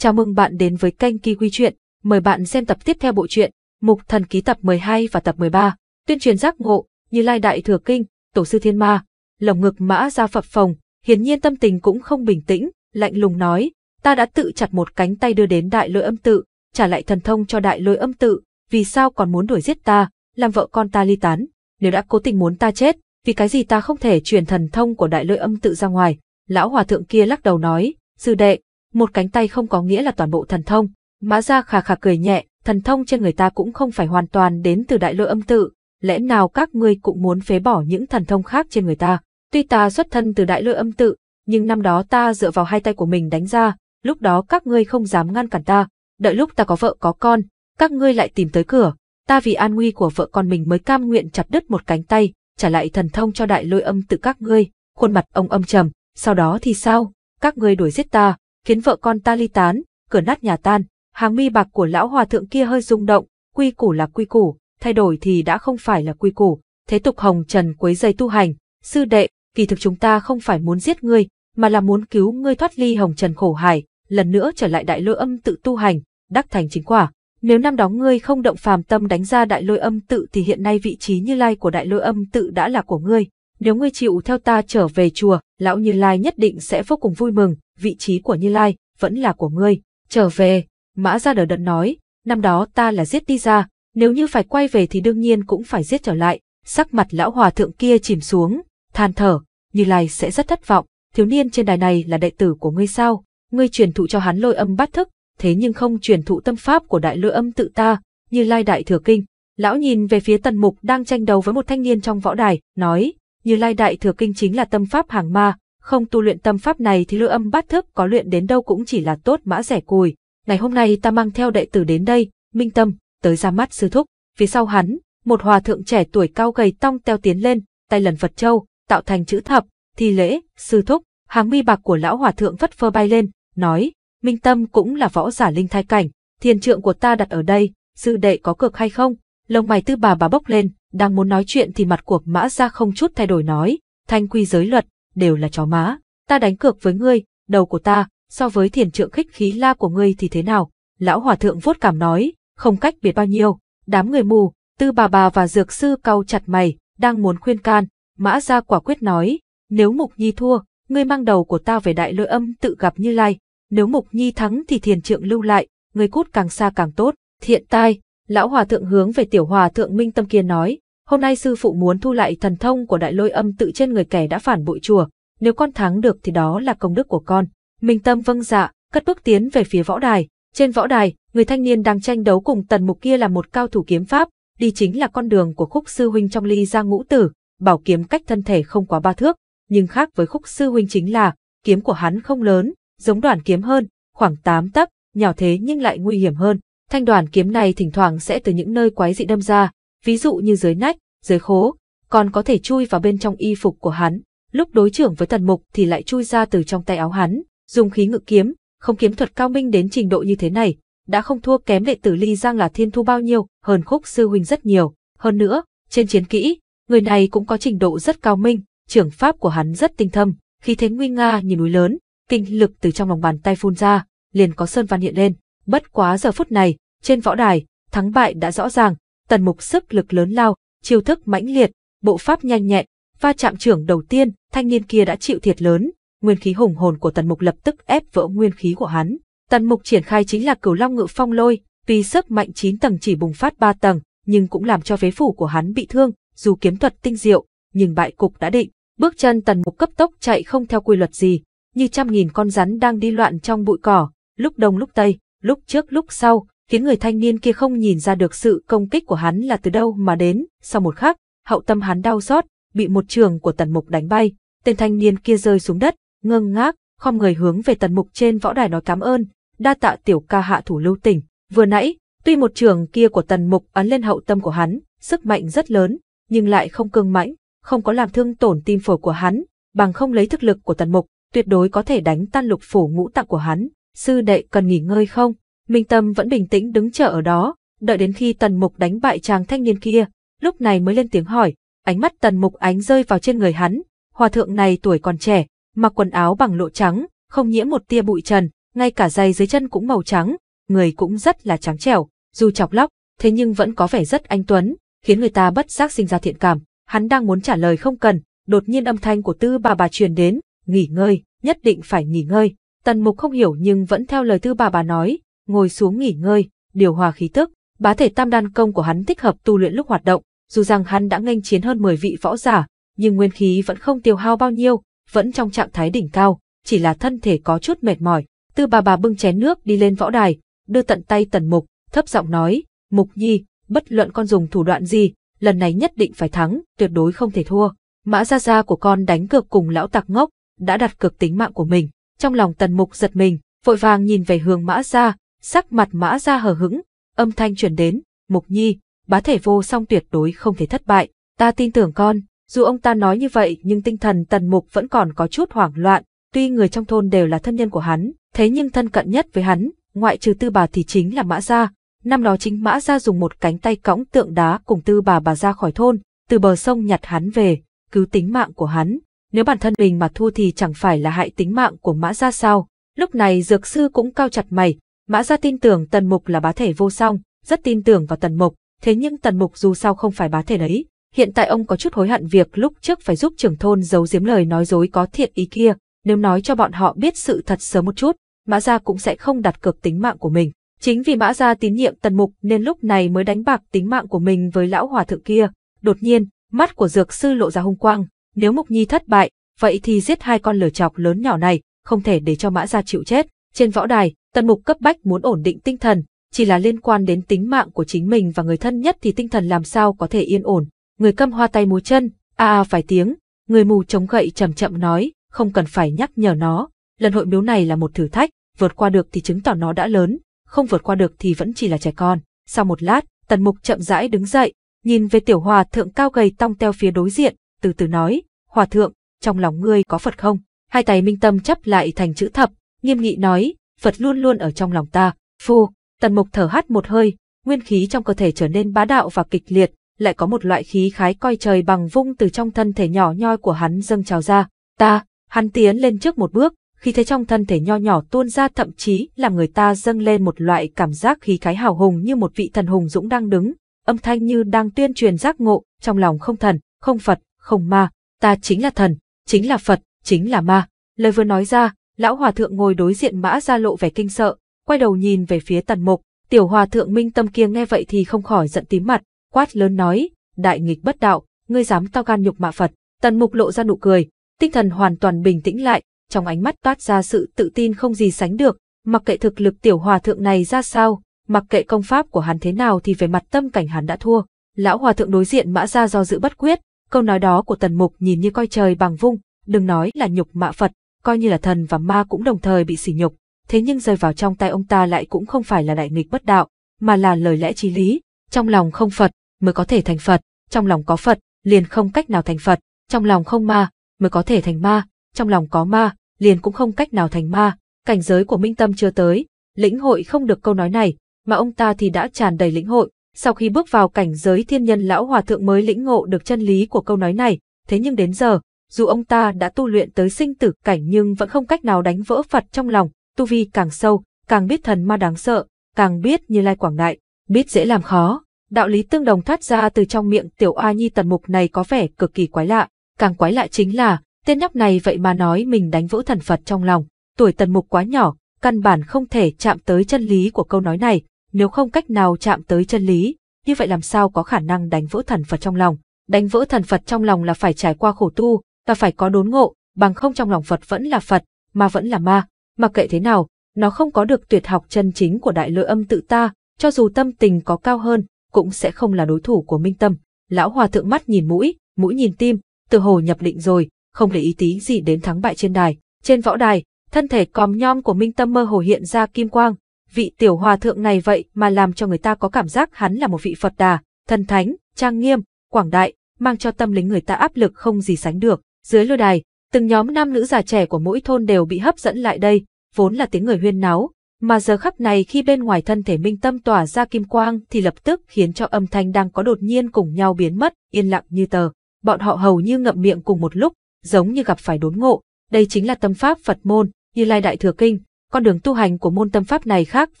Chào mừng bạn đến với kênh Kiwi Chuyện, mời bạn xem tập tiếp theo bộ truyện, Mục Thần Ký tập 12 và tập 13, tuyên truyền giác ngộ, Như Lai Đại Thừa Kinh, Tổ sư Thiên Ma, lồng ngực mã ra phập phòng, hiển nhiên tâm tình cũng không bình tĩnh, lạnh lùng nói, ta đã tự chặt một cánh tay đưa đến đại lôi âm tự, trả lại thần thông cho đại lôi âm tự, vì sao còn muốn đuổi giết ta, làm vợ con ta ly tán, nếu đã cố tình muốn ta chết, vì cái gì ta không thể truyền thần thông của đại lôi âm tự ra ngoài. Lão hòa thượng kia lắc đầu nói, sư đệ, một cánh tay không có nghĩa là toàn bộ thần thông. Mã Gia khà khà cười nhẹ, thần thông trên người ta cũng không phải hoàn toàn đến từ đại lôi âm tự, lẽ nào các ngươi cũng muốn phế bỏ những thần thông khác trên người ta. Tuy ta xuất thân từ đại lôi âm tự, nhưng năm đó ta dựa vào hai tay của mình đánh ra, lúc đó các ngươi không dám ngăn cản ta, đợi lúc ta có vợ có con, các ngươi lại tìm tới cửa, ta vì an nguy của vợ con mình mới cam nguyện chặt đứt một cánh tay, trả lại thần thông cho đại lôi âm tự các ngươi, khuôn mặt ông âm trầm, sau đó thì sao, các ngươi đuổi giết ta, khiến vợ con ta ly tán, cửa nát nhà tan, hàng mi bạc của lão hòa thượng kia hơi rung động, quy củ là quy củ, thay đổi thì đã không phải là quy củ, thế tục hồng trần quấy dây tu hành, sư đệ, kỳ thực chúng ta không phải muốn giết ngươi, mà là muốn cứu ngươi thoát ly hồng trần khổ hải, lần nữa trở lại đại lôi âm tự tu hành, đắc thành chính quả. Nếu năm đó ngươi không động phàm tâm đánh ra đại lôi âm tự thì hiện nay vị trí Như Lai của đại lôi âm tự đã là của ngươi. Nếu ngươi chịu theo ta trở về chùa, lão Như Lai nhất định sẽ vô cùng vui mừng, vị trí của Như Lai, vẫn là của ngươi, trở về, Mã Gia Đờ Đận nói, năm đó ta là giết đi ra, nếu như phải quay về thì đương nhiên cũng phải giết trở lại, sắc mặt lão hòa thượng kia chìm xuống, than thở, Như Lai sẽ rất thất vọng, thiếu niên trên đài này là đệ tử của ngươi sao, ngươi truyền thụ cho hắn lôi âm bắt thức, thế nhưng không truyền thụ tâm pháp của đại lôi âm tự ta, Như Lai đại thừa kinh. Lão nhìn về phía tần mục đang tranh đấu với một thanh niên trong võ đài, nói, Như Lai đại thừa kinh chính là tâm pháp hàng ma, không tu luyện tâm pháp này thì lư âm bát thức có luyện đến đâu cũng chỉ là tốt mã rẻ cùi. Ngày hôm nay ta mang theo đệ tử đến đây, minh tâm, tới ra mắt sư thúc. Phía sau hắn, một hòa thượng trẻ tuổi cao gầy tong teo tiến lên, tay lần Phật Châu, tạo thành chữ thập, thi lễ, sư thúc, hàng mi bạc của lão hòa thượng phất phơ bay lên, nói, minh tâm cũng là võ giả linh thai cảnh, thiên trượng của ta đặt ở đây, sư đệ có cược hay không? Lông mày tư bà bà bốc lên, đang muốn nói chuyện thì mặt của mã ra không chút thay đổi nói, thanh quy giới luật, đều là chó má. Ta đánh cược với ngươi, đầu của ta, so với thiền trượng khích khí la của ngươi thì thế nào? Lão hòa thượng vuốt cảm nói, không cách biệt bao nhiêu. Đám người mù, tư bà bà và dược sư cau chặt mày, đang muốn khuyên can. Mã ra quả quyết nói, nếu Mục Nhi thua, ngươi mang đầu của ta về đại lôi âm tự gặp Như Lai. Nếu Mục Nhi thắng thì thiền trượng lưu lại, ngươi cút càng xa càng tốt. Thiện tai, lão hòa thượng hướng về tiểu hòa thượng Minh Tâm kia nói, Hôm nay sư phụ muốn thu lại thần thông của đại lôi âm tự trên người kẻ đã phản bội chùa, nếu con thắng được thì đó là công đức của con. Minh Tâm vâng dạ, cất bước tiến về phía võ đài. Trên võ đài, người thanh niên đang tranh đấu cùng tần mục kia là một cao thủ kiếm pháp, đi chính là con đường của khúc sư huynh trong ly giang ngũ tử, bảo kiếm cách thân thể không quá ba thước, nhưng khác với khúc sư huynh chính là, kiếm của hắn không lớn, giống đoàn kiếm hơn, khoảng 8 tấc, nhỏ thế nhưng lại nguy hiểm hơn. Thanh đoàn kiếm này thỉnh thoảng sẽ từ những nơi quái dị đâm ra, ví dụ như dưới nách, dưới khố, còn có thể chui vào bên trong y phục của hắn, lúc đối trưởng với tần mục thì lại chui ra từ trong tay áo hắn, dùng khí ngự kiếm, không kiếm thuật cao minh đến trình độ như thế này, đã không thua kém đệ tử Ly Giang là thiên thu bao nhiêu, hơn khúc sư huynh rất nhiều, hơn nữa, trên chiến kỹ, người này cũng có trình độ rất cao minh, trưởng pháp của hắn rất tinh thâm, khi thế nguy nga như núi lớn, kinh lực từ trong lòng bàn tay phun ra, liền có sơn văn hiện lên, bất quá giờ phút này, trên võ đài, thắng bại đã rõ ràng, tần mục sức lực lớn lao, chiêu thức mãnh liệt, bộ pháp nhanh nhẹn, va chạm trưởng đầu tiên, thanh niên kia đã chịu thiệt lớn, nguyên khí hùng hồn của tần mục lập tức ép vỡ nguyên khí của hắn. Tần mục triển khai chính là cửu long ngự phong lôi, tuy sức mạnh chín tầng chỉ bùng phát ba tầng, nhưng cũng làm cho phế phủ của hắn bị thương, dù kiếm thuật tinh diệu, nhưng bại cục đã định. Bước chân tần mục cấp tốc chạy không theo quy luật gì, như trăm nghìn con rắn đang đi loạn trong bụi cỏ, lúc đông lúc tây, lúc trước lúc sau, khiến người thanh niên kia không nhìn ra được sự công kích của hắn là từ đâu mà đến. Sau một khắc, hậu tâm hắn đau xót, bị một trường của tần mục đánh bay. Tên thanh niên kia rơi xuống đất, ngưng ngác, khom người hướng về tần mục trên võ đài nói cảm ơn, đa tạ tiểu ca hạ thủ lưu tình. Vừa nãy, tuy một trường kia của tần mục ấn lên hậu tâm của hắn, sức mạnh rất lớn, nhưng lại không cương mãnh, không có làm thương tổn tim phổi của hắn, bằng không lấy thực lực của tần mục, tuyệt đối có thể đánh tan lục phủ ngũ tạng của hắn. Sư đệ cần nghỉ ngơi không? Minh Tâm vẫn bình tĩnh đứng chờ ở đó, đợi đến khi Tần Mục đánh bại chàng thanh niên kia, lúc này mới lên tiếng hỏi, ánh mắt Tần Mục ánh rơi vào trên người hắn, hòa thượng này tuổi còn trẻ, mặc quần áo bằng lộ trắng, không nhiễm một tia bụi trần, ngay cả giày dưới chân cũng màu trắng, người cũng rất là trắng trẻo, dù chọc lóc, thế nhưng vẫn có vẻ rất anh tuấn, khiến người ta bất giác sinh ra thiện cảm. Hắn đang muốn trả lời không cần, đột nhiên âm thanh của Tư bà bà truyền đến, nghỉ ngơi, nhất định phải nghỉ ngơi. Tần Mục không hiểu nhưng vẫn theo lời Tư bà bà nói, ngồi xuống nghỉ ngơi, điều hòa khí tức, bá thể tam đan công của hắn thích hợp tu luyện lúc hoạt động, dù rằng hắn đã nghênh chiến hơn 10 vị võ giả, nhưng nguyên khí vẫn không tiêu hao bao nhiêu, vẫn trong trạng thái đỉnh cao, chỉ là thân thể có chút mệt mỏi. Tư bà bà bưng chén nước đi lên võ đài, đưa tận tay Tần Mục, thấp giọng nói, "Mục Nhi, bất luận con dùng thủ đoạn gì, lần này nhất định phải thắng, tuyệt đối không thể thua." Mã Gia Gia của con đánh cược cùng lão tặc ngốc, đã đặt cược tính mạng của mình. Trong lòng Tần Mục giật mình, vội vàng nhìn về hướng Mã Gia, sắc mặt mã ra hờ hững, âm thanh chuyển đến, Mục Nhi, bá thể vô song tuyệt đối không thể thất bại, ta tin tưởng con, dù ông ta nói như vậy nhưng tinh thần tần mục vẫn còn có chút hoảng loạn, tuy người trong thôn đều là thân nhân của hắn, thế nhưng thân cận nhất với hắn, ngoại trừ tư bà thì chính là mã gia. Năm đó chính mã gia dùng một cánh tay cõng tượng đá cùng tư bà bà ra khỏi thôn, từ bờ sông nhặt hắn về, cứu tính mạng của hắn. Nếu bản thân mình mà thua thì chẳng phải là hại tính mạng của mã gia sao. Lúc này dược sư cũng cao chặt mày, Mã Gia tin tưởng Tần Mục là bá thể vô song, rất tin tưởng vào Tần Mục, thế nhưng Tần Mục dù sao không phải bá thể đấy. Hiện tại ông có chút hối hận việc lúc trước phải giúp trưởng thôn giấu giếm lời nói dối có thiện ý kia, nếu nói cho bọn họ biết sự thật sớm một chút, Mã Gia cũng sẽ không đặt cược tính mạng của mình. Chính vì Mã Gia tín nhiệm Tần Mục nên lúc này mới đánh bạc tính mạng của mình với lão hòa thượng kia. Đột nhiên, mắt của dược sư lộ ra hung quang, nếu Mục Nhi thất bại, vậy thì giết hai con lửa chọc lớn nhỏ này, không thể để cho Mã Gia chịu chết. Trên võ đài, tần mục cấp bách muốn ổn định tinh thần, chỉ là liên quan đến tính mạng của chính mình và người thân nhất thì tinh thần làm sao có thể yên ổn. Người câm hoa tay múa chân, a a à phải tiếng, người mù chống gậy chậm chậm nói, không cần phải nhắc nhở nó. Lần hội miếu này là một thử thách, vượt qua được thì chứng tỏ nó đã lớn, không vượt qua được thì vẫn chỉ là trẻ con. Sau một lát, tần mục chậm rãi đứng dậy, nhìn về tiểu hòa thượng cao gầy tong teo phía đối diện, từ từ nói, hòa thượng, trong lòng ngươi có Phật không? Hai tay minh tâm chấp lại thành chữ thập, nghiêm nghị nói, Phật luôn luôn ở trong lòng ta. Phu, tần mục thở hắt một hơi, nguyên khí trong cơ thể trở nên bá đạo và kịch liệt, lại có một loại khí khái coi trời bằng vung từ trong thân thể nhỏ nhoi của hắn dâng trào ra. Ta, hắn tiến lên trước một bước, khi thấy trong thân thể nho nhỏ tuôn ra thậm chí làm người ta dâng lên một loại cảm giác khí khái hào hùng như một vị thần hùng dũng đang đứng, âm thanh như đang tuyên truyền giác ngộ, trong lòng không thần, không Phật, không ma, ta chính là thần, chính là Phật, chính là ma. Lời vừa nói ra, lão hòa thượng ngồi đối diện mã ra lộ vẻ kinh sợ, quay đầu nhìn về phía tần mục, tiểu hòa thượng minh tâm kia nghe vậy thì không khỏi giận tím mặt, quát lớn nói, đại nghịch bất đạo, ngươi dám tao gan nhục mạ Phật, tần mục lộ ra nụ cười, tinh thần hoàn toàn bình tĩnh lại, trong ánh mắt toát ra sự tự tin không gì sánh được, mặc kệ thực lực tiểu hòa thượng này ra sao, mặc kệ công pháp của hắn thế nào thì về mặt tâm cảnh hắn đã thua. Lão hòa thượng đối diện mã ra do dự bất quyết, câu nói đó của tần mục nhìn như coi trời bằng vung, đừng nói là nhục mạ Phật, coi như là thần và ma cũng đồng thời bị sỉ nhục, thế nhưng rơi vào trong tay ông ta lại cũng không phải là đại nghịch bất đạo, mà là lời lẽ trí lý, trong lòng không Phật mới có thể thành Phật, trong lòng có Phật liền không cách nào thành Phật, trong lòng không ma mới có thể thành ma, trong lòng có ma liền cũng không cách nào thành ma, cảnh giới của minh tâm chưa tới, lĩnh hội không được câu nói này, mà ông ta thì đã tràn đầy lĩnh hội, sau khi bước vào cảnh giới thiên nhân lão hòa thượng mới lĩnh ngộ được chân lý của câu nói này, thế nhưng đến giờ, dù ông ta đã tu luyện tới sinh tử cảnh nhưng vẫn không cách nào đánh vỡ Phật trong lòng, tu vi càng sâu, càng biết thần ma đáng sợ, càng biết như lai quảng đại, biết dễ làm khó. Đạo lý tương đồng thoát ra từ trong miệng tiểu A Nhi tần mục này có vẻ cực kỳ quái lạ, càng quái lạ chính là, tên nhóc này vậy mà nói mình đánh vỡ thần Phật trong lòng, tuổi tần mục quá nhỏ, căn bản không thể chạm tới chân lý của câu nói này, nếu không cách nào chạm tới chân lý, như vậy làm sao có khả năng đánh vỡ thần Phật trong lòng. Đánh vỡ thần Phật trong lòng là phải trải qua khổ tu, ta phải có đốn ngộ, bằng không trong lòng Phật vẫn là Phật, ma vẫn là ma, mà kệ thế nào, nó không có được tuyệt học chân chính của đại lợi âm tự ta, cho dù tâm tình có cao hơn, cũng sẽ không là đối thủ của minh tâm. Lão hòa thượng mắt nhìn mũi, mũi nhìn tim, từ hồ nhập định rồi, không để ý tí gì đến thắng bại trên đài. Trên võ đài, thân thể còm nhom của minh tâm mơ hồ hiện ra kim quang. Vị tiểu hòa thượng này vậy mà làm cho người ta có cảm giác hắn là một vị Phật đà, thần thánh, trang nghiêm, quảng đại, mang cho tâm lý người ta áp lực không gì sánh được. Dưới lôi đài, từng nhóm nam nữ già trẻ của mỗi thôn đều bị hấp dẫn lại đây, vốn là tiếng người huyên náo, mà giờ khắc này khi bên ngoài thân thể minh tâm tỏa ra kim quang thì lập tức khiến cho âm thanh đang có đột nhiên cùng nhau biến mất, yên lặng như tờ. Bọn họ hầu như ngậm miệng cùng một lúc, giống như gặp phải đốn ngộ. Đây chính là tâm pháp Phật môn, như Lai Đại Thừa Kinh. Con đường tu hành của môn tâm pháp này khác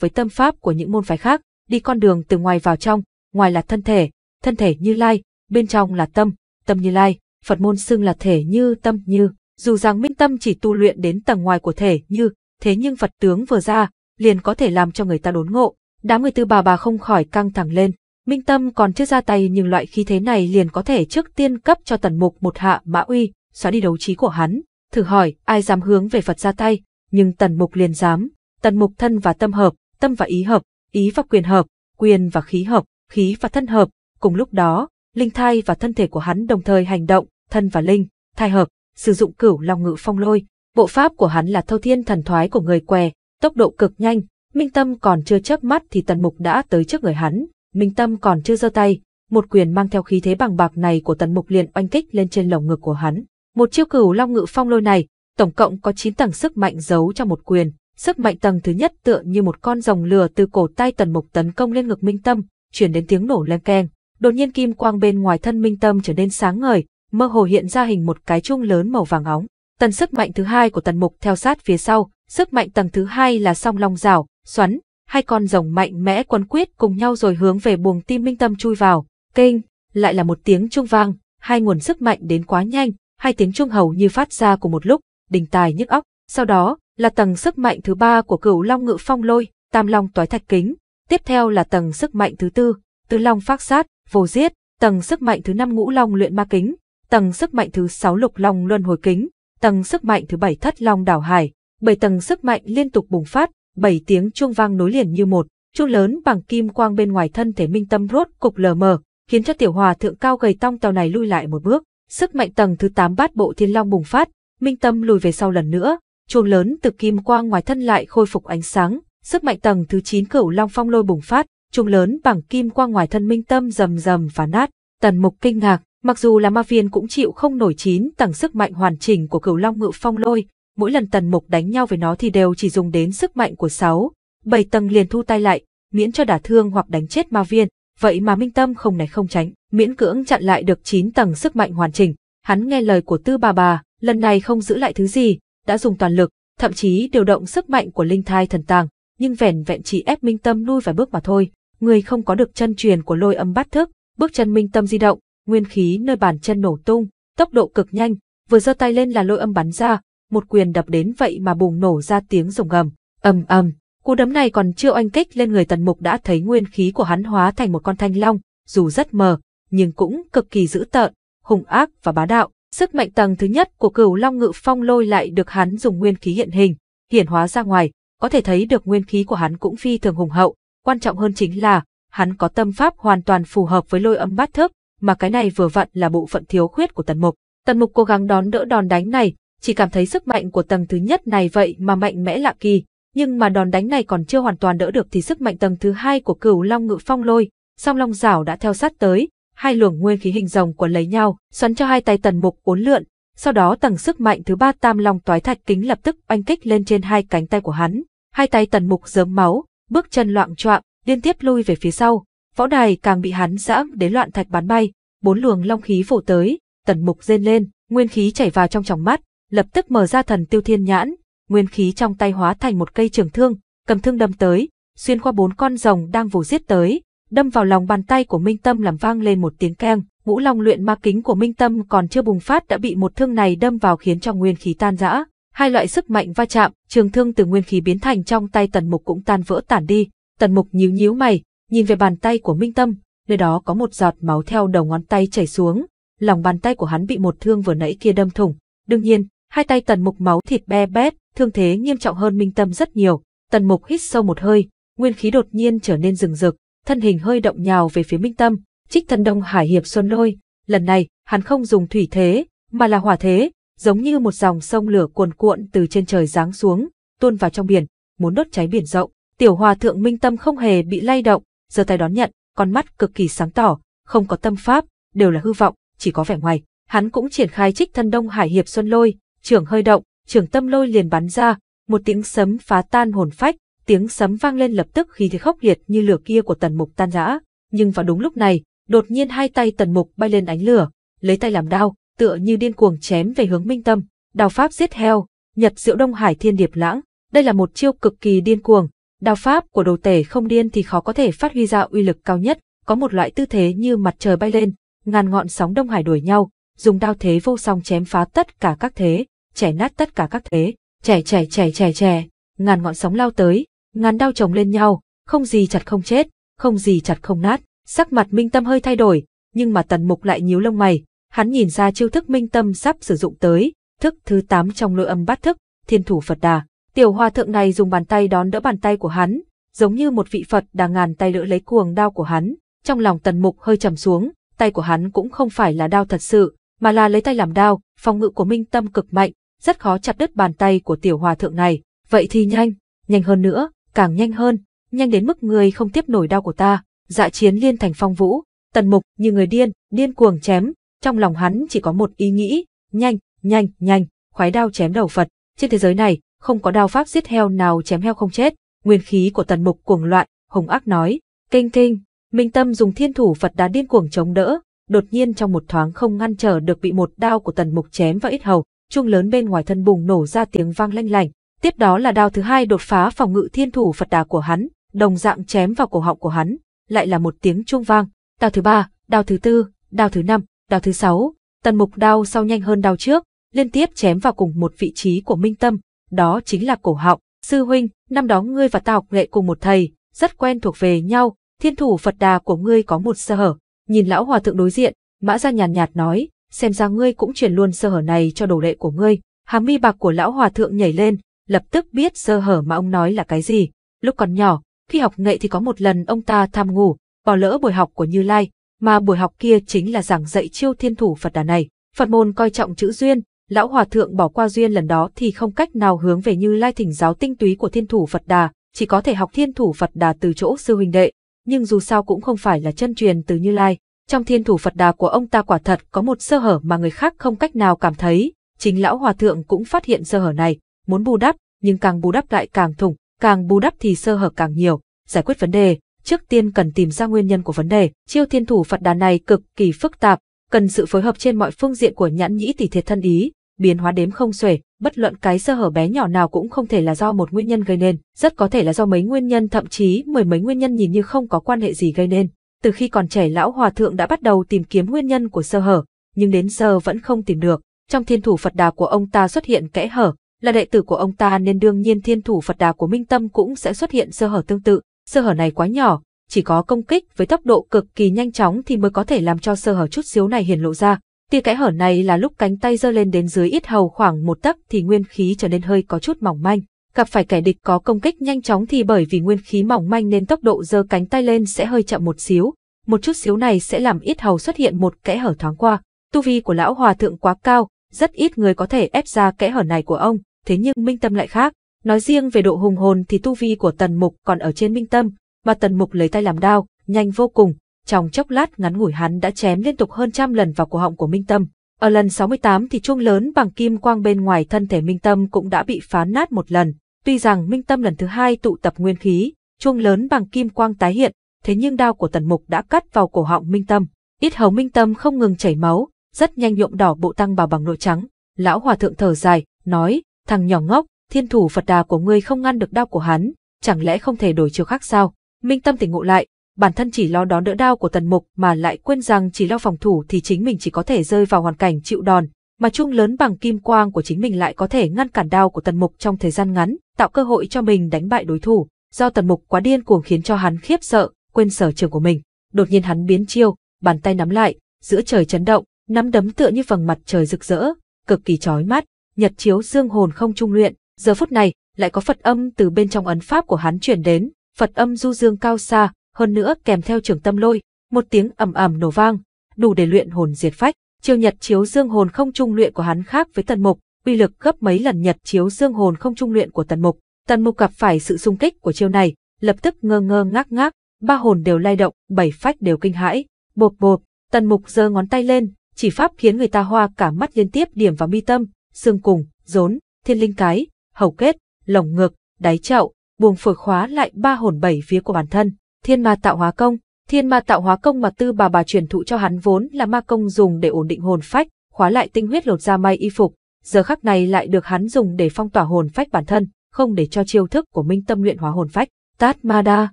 với tâm pháp của những môn phái khác, đi con đường từ ngoài vào trong, ngoài là thân thể, thân thể như Lai, bên trong là tâm, tâm như Lai. Phật môn xưng là thể như tâm như. Dù rằng minh tâm chỉ tu luyện đến tầng ngoài của thể như, thế nhưng Phật tướng vừa ra, liền có thể làm cho người ta đốn ngộ. Đám người tư bà bà không khỏi căng thẳng lên. Minh tâm còn chưa ra tay nhưng loại khí thế này liền có thể trước tiên cấp cho tần mục một hạ mã uy, xóa đi đấu trí của hắn. Thử hỏi, ai dám hướng về Phật ra tay, nhưng tần mục liền dám. Tần mục thân và tâm hợp, tâm và ý hợp, ý và quyền hợp, quyền và khí hợp, khí và thân hợp. Cùng lúc đó, linh thai và thân thể của hắn đồng thời hành động, thân và linh, thai hợp, sử dụng cửu long ngự phong lôi. Bộ pháp của hắn là thâu thiên thần thoái của người què, tốc độ cực nhanh, Minh Tâm còn chưa chớp mắt thì Tần Mục đã tới trước người hắn, Minh Tâm còn chưa giơ tay, một quyền mang theo khí thế bằng bạc này của Tần Mục liền oanh kích lên trên lồng ngực của hắn. Một chiêu cửu long ngự phong lôi này, tổng cộng có 9 tầng sức mạnh giấu trong một quyền, sức mạnh tầng thứ nhất tựa như một con rồng lừa từ cổ tay Tần Mục tấn công lên ngực Minh Tâm, chuyển đến tiếng nổ leng keng. Đột nhiên kim quang bên ngoài thân Minh Tâm trở nên sáng ngời, mơ hồ hiện ra hình một cái chung lớn màu vàng óng. Tần sức mạnh thứ hai của tần mục theo sát phía sau, sức mạnh tầng thứ hai là song long rào, xoắn, hai con rồng mạnh mẽ quấn quyết cùng nhau rồi hướng về buồng tim minh tâm chui vào. Kênh lại là một tiếng trung vang, hai nguồn sức mạnh đến quá nhanh, hai tiếng trung hầu như phát ra của một lúc, đình tài nhức óc. Sau đó, là tầng sức mạnh thứ ba của cửu long ngự phong lôi, tam long toái thạch kính. Tiếp theo là tầng sức mạnh thứ tư, tứ long phát sát, vô giết, tầng sức mạnh thứ năm ngũ long luyện ma kính, tầng sức mạnh thứ 6 lục long luân hồi kính, tầng sức mạnh thứ 7 thất long đảo hải, bảy tầng sức mạnh liên tục bùng phát, bảy tiếng chuông vang nối liền như một, chuông lớn bằng kim quang bên ngoài thân thể minh tâm rốt cục lờ mờ, khiến cho tiểu hòa thượng cao gầy tong tàu này lui lại một bước, sức mạnh tầng thứ 8 bát bộ thiên long bùng phát, minh tâm lùi về sau lần nữa, chuông lớn từ kim quang ngoài thân lại khôi phục ánh sáng, sức mạnh tầng thứ 9 cửu long phong lôi bùng phát, chuông lớn bằng kim quang ngoài thân minh tâm rầm rầm phá nát, tần mục kinh ngạc, Mặc dù là ma viên cũng chịu không nổi chín tầng sức mạnh hoàn chỉnh của cửu long ngự phong lôi, mỗi lần tần mục đánh nhau với nó thì đều chỉ dùng đến sức mạnh của sáu bảy tầng liền thu tay lại, miễn cho đả thương hoặc đánh chết ma viên, vậy mà minh tâm không này không tránh, miễn cưỡng chặn lại được chín tầng sức mạnh hoàn chỉnh, hắn nghe lời của tư bà bà, lần này không giữ lại thứ gì, đã dùng toàn lực, thậm chí điều động sức mạnh của linh thai thần tàng, nhưng vẻn vẹn chỉ ép minh tâm lui vài bước mà thôi, người không có được chân truyền của lôi âm bát thức, bước chân minh tâm di động, nguyên khí nơi bàn chân nổ tung, tốc độ cực nhanh, vừa giơ tay lên là lôi âm bắn ra, một quyền đập đến vậy mà bùng nổ ra tiếng rồng gầm, ầm ầm. Cú đấm này còn chưa oanh kích lên người Tần Mục đã thấy nguyên khí của hắn hóa thành một con thanh long, dù rất mờ, nhưng cũng cực kỳ dữ tợn, hung ác và bá đạo. Sức mạnh tầng thứ nhất của cửu long ngự phong lôi lại được hắn dùng nguyên khí hiện hình, hiển hóa ra ngoài, có thể thấy được nguyên khí của hắn cũng phi thường hùng hậu. Quan trọng hơn chính là, hắn có tâm pháp hoàn toàn phù hợp với lôi âm bát thức, mà cái này vừa vặn là bộ phận thiếu khuyết của tần mục. Tần mục cố gắng đón đỡ đòn đánh này, chỉ cảm thấy sức mạnh của tầng thứ nhất này vậy mà mạnh mẽ lạ kỳ, nhưng mà đòn đánh này còn chưa hoàn toàn đỡ được thì sức mạnh tầng thứ hai của cửu long ngự phong lôi, song long rảo đã theo sát tới, hai luồng nguyên khí hình rồng quấn lấy nhau, xoắn cho hai tay tần mục uốn lượn, sau đó tầng sức mạnh thứ ba tam long toái thạch kính lập tức oanh kích lên trên hai cánh tay của hắn, hai tay tần mục dớm máu, bước chân loạn choạng, liên tiếp lui về phía sau, Võ đài càng bị hắn giẫm đến loạn thạch bắn bay, bốn luồng long khí phủ tới, tần mục rên lên, nguyên khí chảy vào trong tròng mắt, lập tức mở ra thần tiêu thiên nhãn, nguyên khí trong tay hóa thành một cây trường thương, cầm thương đâm tới, xuyên qua bốn con rồng đang vồ giết tới, đâm vào lòng bàn tay của Minh Tâm làm vang lên một tiếng keng, ngũ long luyện ma kính của Minh Tâm còn chưa bùng phát đã bị một thương này đâm vào khiến cho nguyên khí tan rã. Hai loại sức mạnh va chạm, trường thương từ nguyên khí biến thành trong tay Tần Mục cũng tan vỡ tản đi. Tần Mục nhíu nhíu mày, Nhìn về bàn tay của Minh Tâm, nơi đó có một giọt máu theo đầu ngón tay chảy xuống, lòng bàn tay của hắn bị một thương vừa nãy kia đâm thủng. Đương nhiên, hai tay Tần Mục máu thịt be bét, thương thế nghiêm trọng hơn Minh Tâm rất nhiều. Tần Mục hít sâu một hơi, nguyên khí đột nhiên trở nên rừng rực, thân hình hơi động nhào về phía Minh Tâm, trích thần đông hải hiệp xuân lôi. Lần này, hắn không dùng thủy thế, mà là hỏa thế, giống như một dòng sông lửa cuồn cuộn từ trên trời giáng xuống, tuôn vào trong biển, muốn đốt cháy biển rộng. Tiểu hòa thượng Minh Tâm không hề bị lay động, giơ tay đón nhận, con mắt cực kỳ sáng tỏ, không có tâm pháp, đều là hư vọng, chỉ có vẻ ngoài. Hắn cũng triển khai trích thân Đông Hải Hiệp Xuân Lôi, trường hơi động, trường tâm lôi liền bắn ra, một tiếng sấm phá tan hồn phách, tiếng sấm vang lên lập tức khi thế khốc liệt như lửa kia của Tần Mục tan rã. Nhưng vào đúng lúc này, đột nhiên hai tay Tần Mục bay lên ánh lửa, lấy tay làm đao, tựa như điên cuồng chém về hướng Minh Tâm. đào pháp giết heo, Nhật Diệu Đông Hải Thiên Điệp Lãng, đây là một chiêu cực kỳ điên cuồng, Đao pháp của đồ tể không điên thì khó có thể phát huy ra uy lực cao nhất, có một loại tư thế như mặt trời bay lên, ngàn ngọn sóng đông hải đuổi nhau, dùng đao thế vô song chém phá tất cả các thế, chẻ nát tất cả các thế, chẻ chẻ chẻ chẻ chẻ, ngàn ngọn sóng lao tới, ngàn đao chồng lên nhau, không gì chặt không chết, không gì chặt không nát. Sắc mặt Minh Tâm hơi thay đổi, nhưng mà Tần Mục lại nhíu lông mày, hắn nhìn ra chiêu thức Minh Tâm sắp sử dụng tới, thức thứ 8 trong lôi âm bát thức, thiên thủ Phật Đà. Tiểu hòa thượng này dùng bàn tay đón đỡ bàn tay của hắn, giống như một vị Phật đang ngàn tay đỡ lấy cuồng đao của hắn. Trong lòng tần mục hơi trầm xuống, tay của hắn cũng không phải là đao thật sự, mà là lấy tay làm đao, Phong ngự của minh tâm cực mạnh, rất khó chặt đứt bàn tay của tiểu hòa thượng này. Vậy thì nhanh, nhanh hơn nữa, càng nhanh hơn, nhanh đến mức người không tiếp nổi đao của ta. Dạ chiến liên thành phong vũ, tần mục như người điên, điên cuồng chém, trong lòng hắn chỉ có một ý nghĩ, nhanh, nhanh, nhanh, khoái đao chém đầu Phật. Trên thế giới này, không có đao pháp giết heo nào chém heo không chết, nguyên khí của tần mục cuồng loạn, hùng ác nói, kinh kinh, minh tâm dùng thiên thủ Phật đá điên cuồng chống đỡ, đột nhiên trong một thoáng không ngăn trở được bị một đao của tần mục chém vào ít hầu, chuông lớn bên ngoài thân bùng nổ ra tiếng vang lanh lảnh, tiếp đó là đao thứ hai đột phá phòng ngự thiên thủ Phật đà của hắn, đồng dạng chém vào cổ họng của hắn, lại là một tiếng chuông vang, đao thứ ba, đao thứ tư, đao thứ năm, đao thứ sáu, tần mục đao sau nhanh hơn đao trước, liên tiếp chém vào cùng một vị trí của minh tâm, đó chính là cổ họng. Sư huynh, năm đó ngươi và ta học nghệ cùng một thầy, rất quen thuộc về nhau, thiên thủ Phật đà của ngươi có một sơ hở. Nhìn lão hòa thượng đối diện, mã ra nhàn nhạt, nói, xem ra ngươi cũng truyền luôn sơ hở này cho đồ đệ của ngươi. Hàm mi bạc của lão hòa thượng nhảy lên, lập tức biết sơ hở mà ông nói là cái gì. Lúc còn nhỏ, khi học nghệ thì có một lần ông ta tham ngủ, bỏ lỡ buổi học của Như Lai, mà buổi học kia chính là giảng dạy chiêu thiên thủ Phật đà này. Phật môn coi trọng chữ duyên, lão hòa thượng bỏ qua duyên lần đó thì không cách nào hướng về như lai thỉnh giáo tinh túy của thiên thủ Phật Đà, chỉ có thể học thiên thủ Phật Đà từ chỗ sư huynh đệ, nhưng dù sao cũng không phải là chân truyền từ như lai. Trong thiên thủ Phật Đà của ông ta quả thật có một sơ hở mà người khác không cách nào cảm thấy, chính lão hòa thượng cũng phát hiện sơ hở này, muốn bù đắp, nhưng càng bù đắp lại càng thủng, càng bù đắp thì sơ hở càng nhiều, giải quyết vấn đề, trước tiên cần tìm ra nguyên nhân của vấn đề. Chiêu thiên thủ Phật đà này cực kỳ phức tạp, cần sự phối hợp trên mọi phương diện của nhãn nhĩ tỷ thiệt thân ý, biến hóa đếm không xuể, bất luận cái sơ hở bé nhỏ nào cũng không thể là do một nguyên nhân gây nên, rất có thể là do mấy nguyên nhân thậm chí mười mấy nguyên nhân nhìn như không có quan hệ gì gây nên. Từ khi còn trẻ lão hòa thượng đã bắt đầu tìm kiếm nguyên nhân của sơ hở, nhưng đến giờ vẫn không tìm được. Trong thiên thủ Phật Đà của ông ta xuất hiện kẽ hở, là đệ tử của ông ta nên đương nhiên thiên thủ Phật Đà của Minh Tâm cũng sẽ xuất hiện sơ hở tương tự. Sơ hở này quá nhỏ, chỉ có công kích với tốc độ cực kỳ nhanh chóng thì mới có thể làm cho sơ hở chút xíu này hiển lộ ra, Tia kẽ hở này là lúc cánh tay giơ lên đến dưới ít hầu khoảng một tấc thì nguyên khí trở nên hơi có chút mỏng manh. Gặp phải kẻ địch có công kích nhanh chóng thì bởi vì nguyên khí mỏng manh nên tốc độ giơ cánh tay lên sẽ hơi chậm một xíu. Một chút xíu này sẽ làm ít hầu xuất hiện một kẽ hở thoáng qua. Tu vi của lão hòa thượng quá cao, rất ít người có thể ép ra kẽ hở này của ông, thế nhưng minh tâm lại khác. Nói riêng về độ hùng hồn thì tu vi của tần mục còn ở trên minh tâm, mà tần mục lấy tay làm đao, nhanh vô cùng, trong chốc lát ngắn ngủi hắn đã chém liên tục hơn trăm lần vào cổ họng của Minh Tâm. Ở lần 68 thì chuông lớn bằng kim quang bên ngoài thân thể Minh Tâm cũng đã bị phá nát một lần. Tuy rằng Minh Tâm lần thứ hai tụ tập nguyên khí, chuông lớn bằng kim quang tái hiện, thế nhưng đao của Tần Mục đã cắt vào cổ họng Minh Tâm. Ít hầu Minh Tâm không ngừng chảy máu, rất nhanh nhuộm đỏ bộ tăng bào bằng nội trắng. Lão Hòa Thượng thở dài, nói, thằng nhỏ ngốc, thiên thủ Phật đà của ngươi không ngăn được đao của hắn, chẳng lẽ không thể đổi chiều khác sao? Minh Tâm tỉnh ngộ lại, bản thân chỉ lo đón đỡ đau của tần mục mà lại quên rằng chỉ lo phòng thủ thì chính mình chỉ có thể rơi vào hoàn cảnh chịu đòn, mà chung lớn bằng kim quang của chính mình lại có thể ngăn cản đau của tần mục trong thời gian ngắn, tạo cơ hội cho mình đánh bại đối thủ. Do tần mục quá điên cuồng khiến cho hắn khiếp sợ, quên sở trường của mình. Đột nhiên hắn biến chiêu, bàn tay nắm lại, giữa trời chấn động, nắm đấm tựa như vầng mặt trời rực rỡ, cực kỳ chói mắt, nhật chiếu dương hồn không trung luyện. Giờ phút này, lại có Phật âm từ bên trong ấn pháp của hắn chuyển đến, Phật âm du dương cao xa, hơn nữa kèm theo trường tâm lôi, một tiếng ầm ầm nổ vang, đủ để luyện hồn diệt phách, chiêu nhật chiếu dương hồn không trung luyện của hắn khác với tần mục, uy lực gấp mấy lần nhật chiếu dương hồn không trung luyện của tần mục. Tần mục gặp phải sự xung kích của chiêu này, lập tức ngơ ngơ ngác ngác, ba hồn đều lay động, bảy phách đều kinh hãi, bột bột tần mục giơ ngón tay lên, chỉ pháp khiến người ta hoa cả mắt liên tiếp điểm vào mi tâm, xương cùng, rốn, thiên linh cái, hầu kết, lồng ngực, đáy chậu, buồng phổi khóa lại ba hồn bảy phía của bản thân. Thiên ma tạo hóa công, thiên ma tạo hóa công mà tư bà bà truyền thụ cho hắn vốn là ma công dùng để ổn định hồn phách, khóa lại tinh huyết lột ra may y phục, giờ khắc này lại được hắn dùng để phong tỏa hồn phách bản thân, không để cho chiêu thức của Minh Tâm luyện hóa hồn phách. Tát ma đa,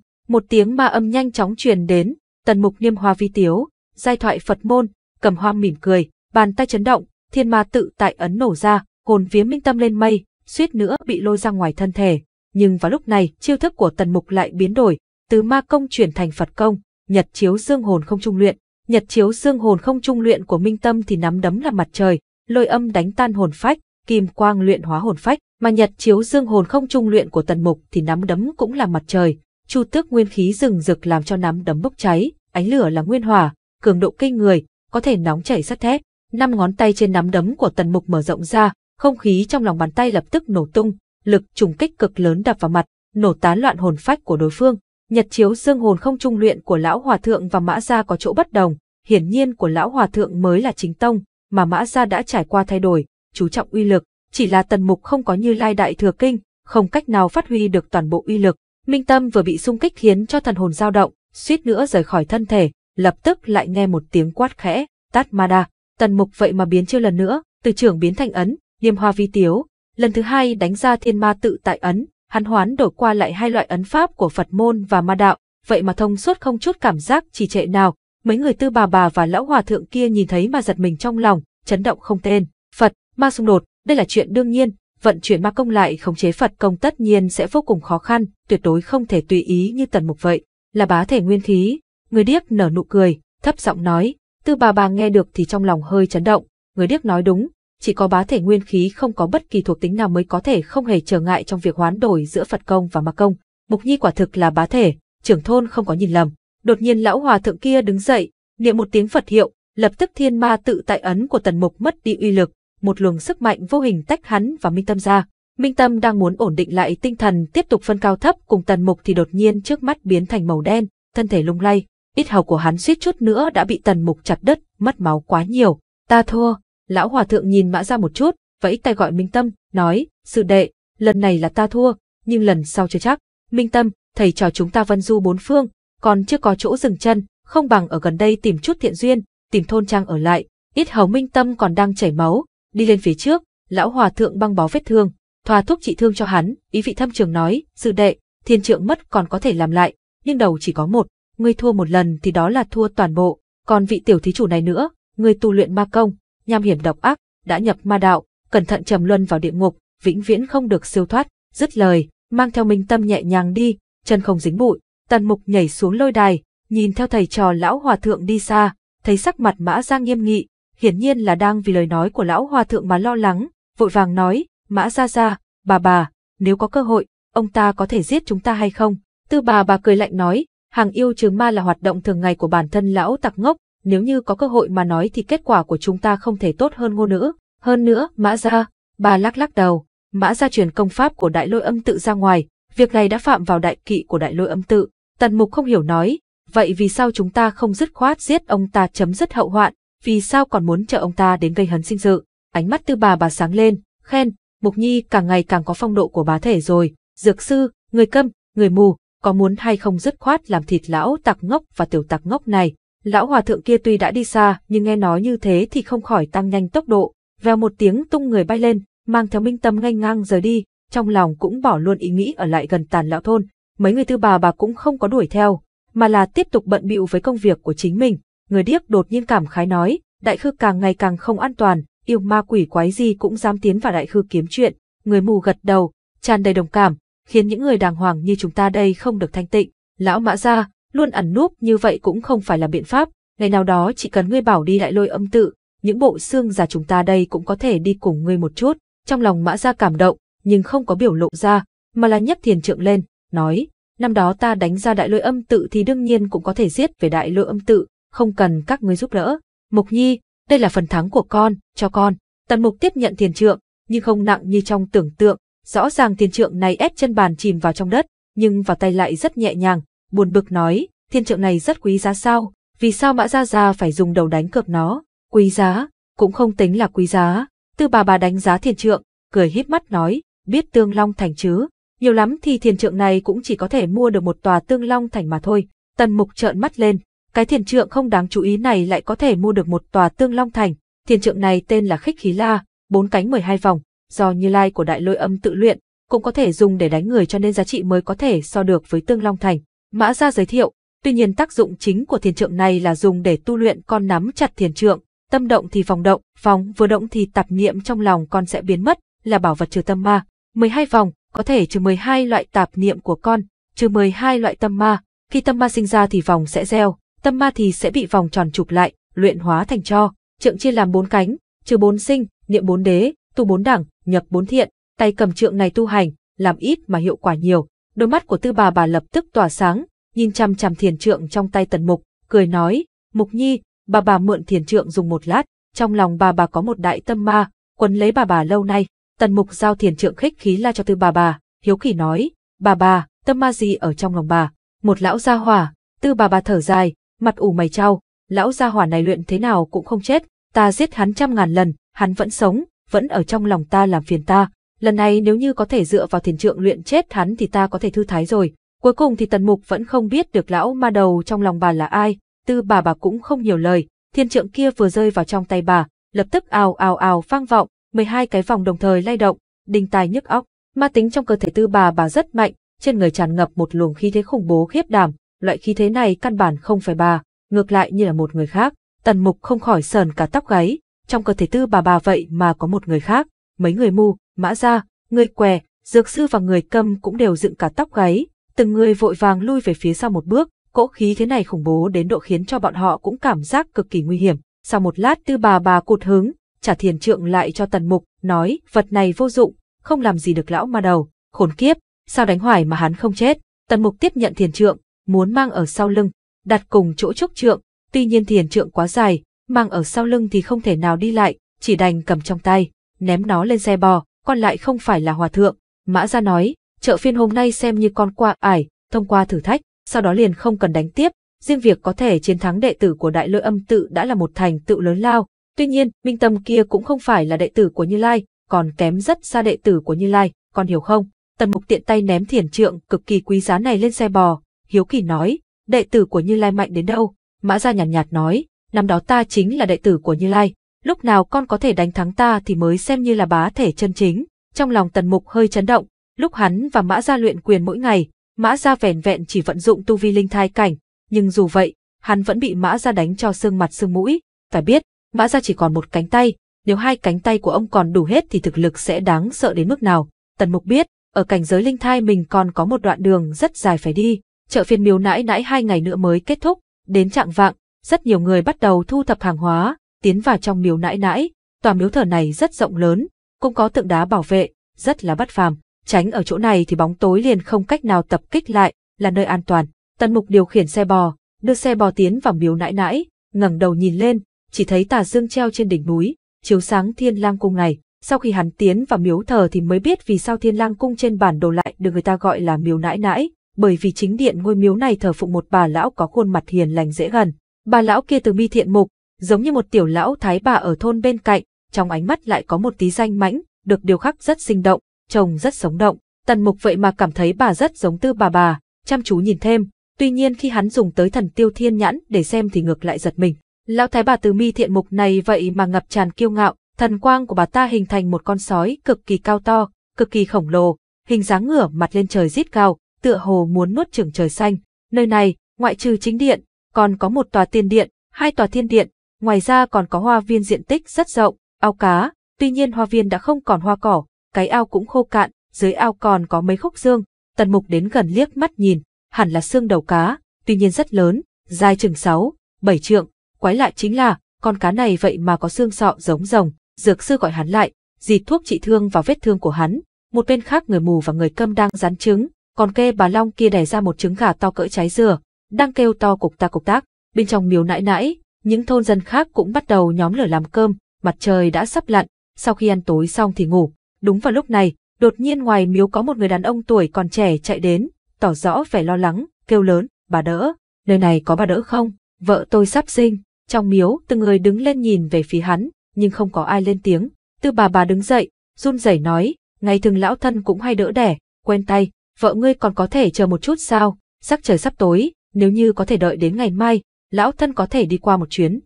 một tiếng ma âm nhanh chóng truyền đến, tần mục niêm hoa vi tiếu, giai thoại Phật môn, cầm hoa mỉm cười, bàn tay chấn động, thiên ma tự tại ấn nổ ra, hồn vía Minh Tâm lên mây, suýt nữa bị lôi ra ngoài thân thể. Nhưng vào lúc này, chiêu thức của tần mục lại biến đổi, từ ma công chuyển thành Phật công, nhật chiếu dương hồn không trung luyện, nhật chiếu dương hồn không trung luyện của Minh Tâm thì nắm đấm là mặt trời, lôi âm đánh tan hồn phách, kim quang luyện hóa hồn phách, mà nhật chiếu dương hồn không trung luyện của Tần Mục thì nắm đấm cũng là mặt trời, chu tước nguyên khí rừng rực làm cho nắm đấm bốc cháy, ánh lửa là nguyên hỏa, cường độ kinh người, có thể nóng chảy sắt thép. Năm ngón tay trên nắm đấm của Tần Mục mở rộng ra, không khí trong lòng bàn tay lập tức nổ tung, lực trùng kích cực lớn đập vào mặt, nổ tán loạn hồn phách của đối phương, Nhật chiếu dương hồn không trung luyện của lão hòa thượng và mã gia có chỗ bất đồng, hiển nhiên của lão hòa thượng mới là chính tông, mà mã gia đã trải qua thay đổi, chú trọng uy lực, chỉ là tần mục không có như lai đại thừa kinh, không cách nào phát huy được toàn bộ uy lực. Minh tâm vừa bị xung kích khiến cho thần hồn dao động, suýt nữa rời khỏi thân thể, lập tức lại nghe một tiếng quát khẽ, tát ma đa, tần mục vậy mà biến chưa lần nữa, từ trưởng biến thành ấn, niêm hoa vi tiếu, lần thứ hai đánh ra thiên ma tự tại ấn, hắn hoán đổi qua lại hai loại ấn pháp của Phật môn và ma đạo, vậy mà thông suốt không chút cảm giác chỉ trệ nào, mấy người tư bà bà và lão hòa thượng kia nhìn thấy mà giật mình trong lòng, chấn động không tên. Phật, ma xung đột, đây là chuyện đương nhiên, vận chuyển ma công lại khống chế Phật công tất nhiên sẽ vô cùng khó khăn, tuyệt đối không thể tùy ý như tần mục vậy. Là bá thể nguyên khí, người điếc nở nụ cười, thấp giọng nói, tư bà bà nghe được thì trong lòng hơi chấn động, người điếc nói đúng, chỉ có bá thể nguyên khí không có bất kỳ thuộc tính nào mới có thể không hề trở ngại trong việc hoán đổi giữa Phật công và Ma công. Mục Nhi quả thực là bá thể, trưởng thôn không có nhìn lầm. Đột nhiên lão hòa thượng kia đứng dậy, niệm một tiếng Phật hiệu, lập tức thiên ma tự tại ấn của tần mục mất đi uy lực, một luồng sức mạnh vô hình tách hắn và Minh Tâm ra. Minh Tâm đang muốn ổn định lại tinh thần tiếp tục phân cao thấp cùng tần mục thì đột nhiên trước mắt biến thành màu đen, thân thể lung lay, ít hầu của hắn suýt chút nữa đã bị tần mục chặt đứt, mất máu quá nhiều. Ta thua, Lão hòa thượng nhìn mã ra một chút, vẫy tay gọi Minh Tâm, nói, sư đệ, lần này là ta thua, nhưng lần sau chưa chắc. Minh Tâm, thầy trò chúng ta vân du bốn phương, còn chưa có chỗ dừng chân, không bằng ở gần đây tìm chút thiện duyên, tìm thôn trang ở lại. Ít hầu Minh Tâm còn đang chảy máu, đi lên phía trước, lão hòa thượng băng bó vết thương, thoa thuốc trị thương cho hắn, ý vị thâm trường nói, sư đệ, thiên trượng mất còn có thể làm lại, nhưng đầu chỉ có một, ngươi thua một lần thì đó là thua toàn bộ, còn vị tiểu thí chủ này nữa, ngươi tu luyện ma công, nham hiểm độc ác, đã nhập ma đạo, cẩn thận trầm luân vào địa ngục, vĩnh viễn không được siêu thoát, dứt lời, mang theo minh tâm nhẹ nhàng đi, chân không dính bụi, tần mục nhảy xuống lôi đài, nhìn theo thầy trò lão hòa thượng đi xa, thấy sắc mặt mã giang nghiêm nghị, hiển nhiên là đang vì lời nói của lão hòa thượng mà lo lắng, vội vàng nói, mã ra ra, bà bà, nếu có cơ hội, ông ta có thể giết chúng ta hay không? Tư bà bà cười lạnh nói, hàng yêu trừ ma là hoạt động thường ngày của bản thân lão tặc ngốc, nếu như có cơ hội mà nói thì kết quả của chúng ta không thể tốt hơn ngô nữ. Hơn nữa, mã ra, bà lắc lắc đầu, mã ra truyền công pháp của đại lôi âm tự ra ngoài, việc này đã phạm vào đại kỵ của đại lôi âm tự. Tần mục không hiểu nói, vậy vì sao chúng ta không dứt khoát giết ông ta chấm dứt hậu hoạn, vì sao còn muốn chờ ông ta đến gây hấn sinh sự. Ánh mắt tư bà bà sáng lên, khen, mục nhi càng ngày càng có phong độ của bá thể rồi, dược sư, người câm, người mù, có muốn hay không dứt khoát làm thịt lão tạc ngốc và tiểu tạc ngốc này, Lão hòa thượng kia tuy đã đi xa, nhưng nghe nói như thế thì không khỏi tăng nhanh tốc độ, vèo một tiếng tung người bay lên, mang theo minh tâm ngay ngang rời đi, trong lòng cũng bỏ luôn ý nghĩ ở lại gần tàn lão thôn. Mấy người tư bà bà cũng không có đuổi theo, mà là tiếp tục bận bịu với công việc của chính mình. Người điếc đột nhiên cảm khái nói, đại khư càng ngày càng không an toàn, yêu ma quỷ quái gì cũng dám tiến vào đại khư kiếm chuyện. Người mù gật đầu, tràn đầy đồng cảm, khiến những người đàng hoàng như chúng ta đây không được thanh tịnh. Lão mã ra, luôn ẩn núp như vậy cũng không phải là biện pháp, ngày nào đó chỉ cần ngươi bảo đi đại lôi âm tự, những bộ xương già chúng ta đây cũng có thể đi cùng ngươi một chút. Trong lòng mã ra cảm động, nhưng không có biểu lộ ra, mà là nhấp thiền trượng lên, nói, năm đó ta đánh ra đại lôi âm tự thì đương nhiên cũng có thể giết về đại lôi âm tự, không cần các ngươi giúp đỡ. mục Nhi, đây là phần thắng của con, cho con. Tần Mục tiếp nhận thiền trượng, nhưng không nặng như trong tưởng tượng, rõ ràng thiền trượng này ép chân bàn chìm vào trong đất, nhưng vào tay lại rất nhẹ nhàng, buồn bực nói, thiên trượng này rất quý giá sao, vì sao mã gia gia phải dùng đầu đánh cược nó, quý giá, cũng không tính là quý giá. Tư bà bà đánh giá thiên trượng, cười híp mắt nói, biết tương long thành chứ, nhiều lắm thì thiên trượng này cũng chỉ có thể mua được một tòa tương long thành mà thôi. Tần mục trợn mắt lên, cái thiên trượng không đáng chú ý này lại có thể mua được một tòa tương long thành. Thiên trượng này tên là khích khí la, bốn cánh 12 vòng, do như lai của đại lôi âm tự luyện, cũng có thể dùng để đánh người cho nên giá trị mới có thể so được với tương long thành. Mã ra giới thiệu, tuy nhiên tác dụng chính của thiền trượng này là dùng để tu luyện con nắm chặt thiền trượng, tâm động thì phòng động, phòng vừa động thì tạp niệm trong lòng con sẽ biến mất, là bảo vật trừ tâm ma. 12 vòng, có thể trừ 12 loại tạp niệm của con, trừ 12 loại tâm ma. Khi tâm ma sinh ra thì vòng sẽ gieo, tâm ma thì sẽ bị vòng tròn chụp lại, luyện hóa thành cho. Trượng chia làm bốn cánh, trừ bốn sinh, niệm bốn đế, tu bốn đẳng, nhập bốn thiện. Tay cầm trượng này tu hành, làm ít mà hiệu quả nhiều, Đôi mắt của tư bà bà lập tức tỏa sáng, nhìn chăm chăm thiền trượng trong tay tần mục, cười nói, mục nhi, bà bà mượn thiền trượng dùng một lát, trong lòng bà bà có một đại tâm ma, quấn lấy bà bà lâu nay, tần mục giao thiền trượng khích khí la cho tư bà bà, hiếu kỳ nói, bà bà, tâm ma gì ở trong lòng bà, một lão gia hỏa, tư bà bà thở dài, mặt ủ mày trao, lão gia hỏa này luyện thế nào cũng không chết, ta giết hắn trăm ngàn lần, hắn vẫn sống, vẫn ở trong lòng ta làm phiền ta, lần này nếu như có thể dựa vào thiền trượng luyện chết hắn thì ta có thể thư thái rồi. Cuối cùng thì tần mục vẫn không biết được lão ma đầu trong lòng bà là ai, tư bà bà cũng không nhiều lời, thiên trượng kia vừa rơi vào trong tay bà, lập tức ào ào ào vang vọng, 12 cái vòng đồng thời lay động, đinh tai nhức óc, ma tính trong cơ thể tư bà bà rất mạnh, trên người tràn ngập một luồng khí thế khủng bố khiếp đảm, loại khí thế này căn bản không phải bà, ngược lại như là một người khác, tần mục không khỏi sờn cả tóc gáy, trong cơ thể tư bà bà vậy mà có một người khác, mấy người mù, Mã gia người què, dược sư và người câm cũng đều dựng cả tóc gáy, từng người vội vàng lui về phía sau một bước, cỗ khí thế này khủng bố đến độ khiến cho bọn họ cũng cảm giác cực kỳ nguy hiểm. Sau một lát tư bà bà cụt hứng, trả thiền trượng lại cho tần mục, nói vật này vô dụng, không làm gì được lão ma đầu, khốn kiếp, sao đánh hoài mà hắn không chết. Tần mục tiếp nhận thiền trượng, muốn mang ở sau lưng, đặt cùng chỗ trúc trượng, tuy nhiên thiền trượng quá dài, mang ở sau lưng thì không thể nào đi lại, chỉ đành cầm trong tay, ném nó lên xe bò, con lại không phải là hòa thượng. Mã Gia nói, chợ phiên hôm nay xem như con qua ải, thông qua thử thách, sau đó liền không cần đánh tiếp. Riêng việc có thể chiến thắng đệ tử của đại lôi âm tự đã là một thành tựu lớn lao. Tuy nhiên, minh tâm kia cũng không phải là đệ tử của Như Lai, còn kém rất xa đệ tử của Như Lai, con hiểu không? Tần mục tiện tay ném thiền trượng cực kỳ quý giá này lên xe bò. Hiếu kỳ nói, đệ tử của Như Lai mạnh đến đâu? Mã Gia nhàn nhạt, nhạt nói, năm đó ta chính là đệ tử của Như Lai, lúc nào con có thể đánh thắng ta thì mới xem như là bá thể chân chính. Trong lòng tần mục hơi chấn động, lúc hắn và mã gia luyện quyền mỗi ngày, mã gia vẻn vẹn chỉ vận dụng tu vi linh thai cảnh, nhưng dù vậy, hắn vẫn bị mã gia đánh cho xương mặt xương mũi. Phải biết, mã gia chỉ còn một cánh tay, nếu hai cánh tay của ông còn đủ hết thì thực lực sẽ đáng sợ đến mức nào. Tần mục biết, ở cảnh giới linh thai mình còn có một đoạn đường rất dài phải đi. Chợ phiên miếu nãi nãi hai ngày nữa mới kết thúc, đến trạng vạng, rất nhiều người bắt đầu thu thập hàng hóa, tiến vào trong miếu nãi nãi, tòa miếu thờ này rất rộng lớn, cũng có tượng đá bảo vệ, rất là bất phàm, tránh ở chỗ này thì bóng tối liền không cách nào tập kích lại, là nơi an toàn. Tần Mục điều khiển xe bò, đưa xe bò tiến vào miếu nãi nãi, ngẩng đầu nhìn lên, chỉ thấy tà dương treo trên đỉnh núi, chiếu sáng Thiên Lang cung này. Sau khi hắn tiến vào miếu thờ thì mới biết vì sao Thiên Lang cung trên bản đồ lại được người ta gọi là miếu nãi nãi, bởi vì chính điện ngôi miếu này thờ phụng một bà lão có khuôn mặt hiền lành dễ gần. Bà lão kia từ mi thiện mục, giống như một tiểu lão thái bà ở thôn bên cạnh, trong ánh mắt lại có một tí danh mãnh, được điều khắc rất sinh động, trông rất sống động. Tần mục vậy mà cảm thấy bà rất giống tư bà bà, chăm chú nhìn thêm, tuy nhiên khi hắn dùng tới thần tiêu thiên nhãn để xem thì ngược lại giật mình. Lão thái bà từ mi thiện mục này vậy mà ngập tràn kiêu ngạo, thần quang của bà ta hình thành một con sói cực kỳ cao to, cực kỳ khổng lồ, hình dáng ngửa mặt lên trời rít cao, tựa hồ muốn nuốt chửng trời xanh. Nơi này, ngoại trừ chính điện, còn có một tòa tiên điện, hai tòa thiên điện, Ngoài ra còn có hoa viên diện tích rất rộng, ao cá, tuy nhiên hoa viên đã không còn hoa cỏ, cái ao cũng khô cạn, dưới ao còn có mấy khúc xương. Tần Mục đến gần liếc mắt nhìn, hẳn là xương đầu cá, tuy nhiên rất lớn, dài chừng 6, 7 trượng, quái lạ chính là, con cá này vậy mà có xương sọ giống rồng, dược sư gọi hắn lại, dì thuốc trị thương vào vết thương của hắn, một bên khác người mù và người câm đang rán trứng, còn kê bà long kia đẻ ra một trứng gà to cỡ trái dừa, đang kêu to cục ta cục tác, bên trong miếu nãi nãi, những thôn dân khác cũng bắt đầu nhóm lửa làm cơm, mặt trời đã sắp lặn, sau khi ăn tối xong thì ngủ. Đúng vào lúc này, đột nhiên ngoài miếu có một người đàn ông tuổi còn trẻ chạy đến, tỏ rõ vẻ lo lắng, kêu lớn, bà đỡ, nơi này có bà đỡ không? Vợ tôi sắp sinh. Trong miếu, từng người đứng lên nhìn về phía hắn, nhưng không có ai lên tiếng. Tư bà bà đứng dậy, run rẩy nói, ngày thường lão thân cũng hay đỡ đẻ, quen tay, vợ ngươi còn có thể chờ một chút sao? Sắc trời sắp tối, nếu như có thể đợi đến ngày mai, lão thân có thể đi qua một chuyến.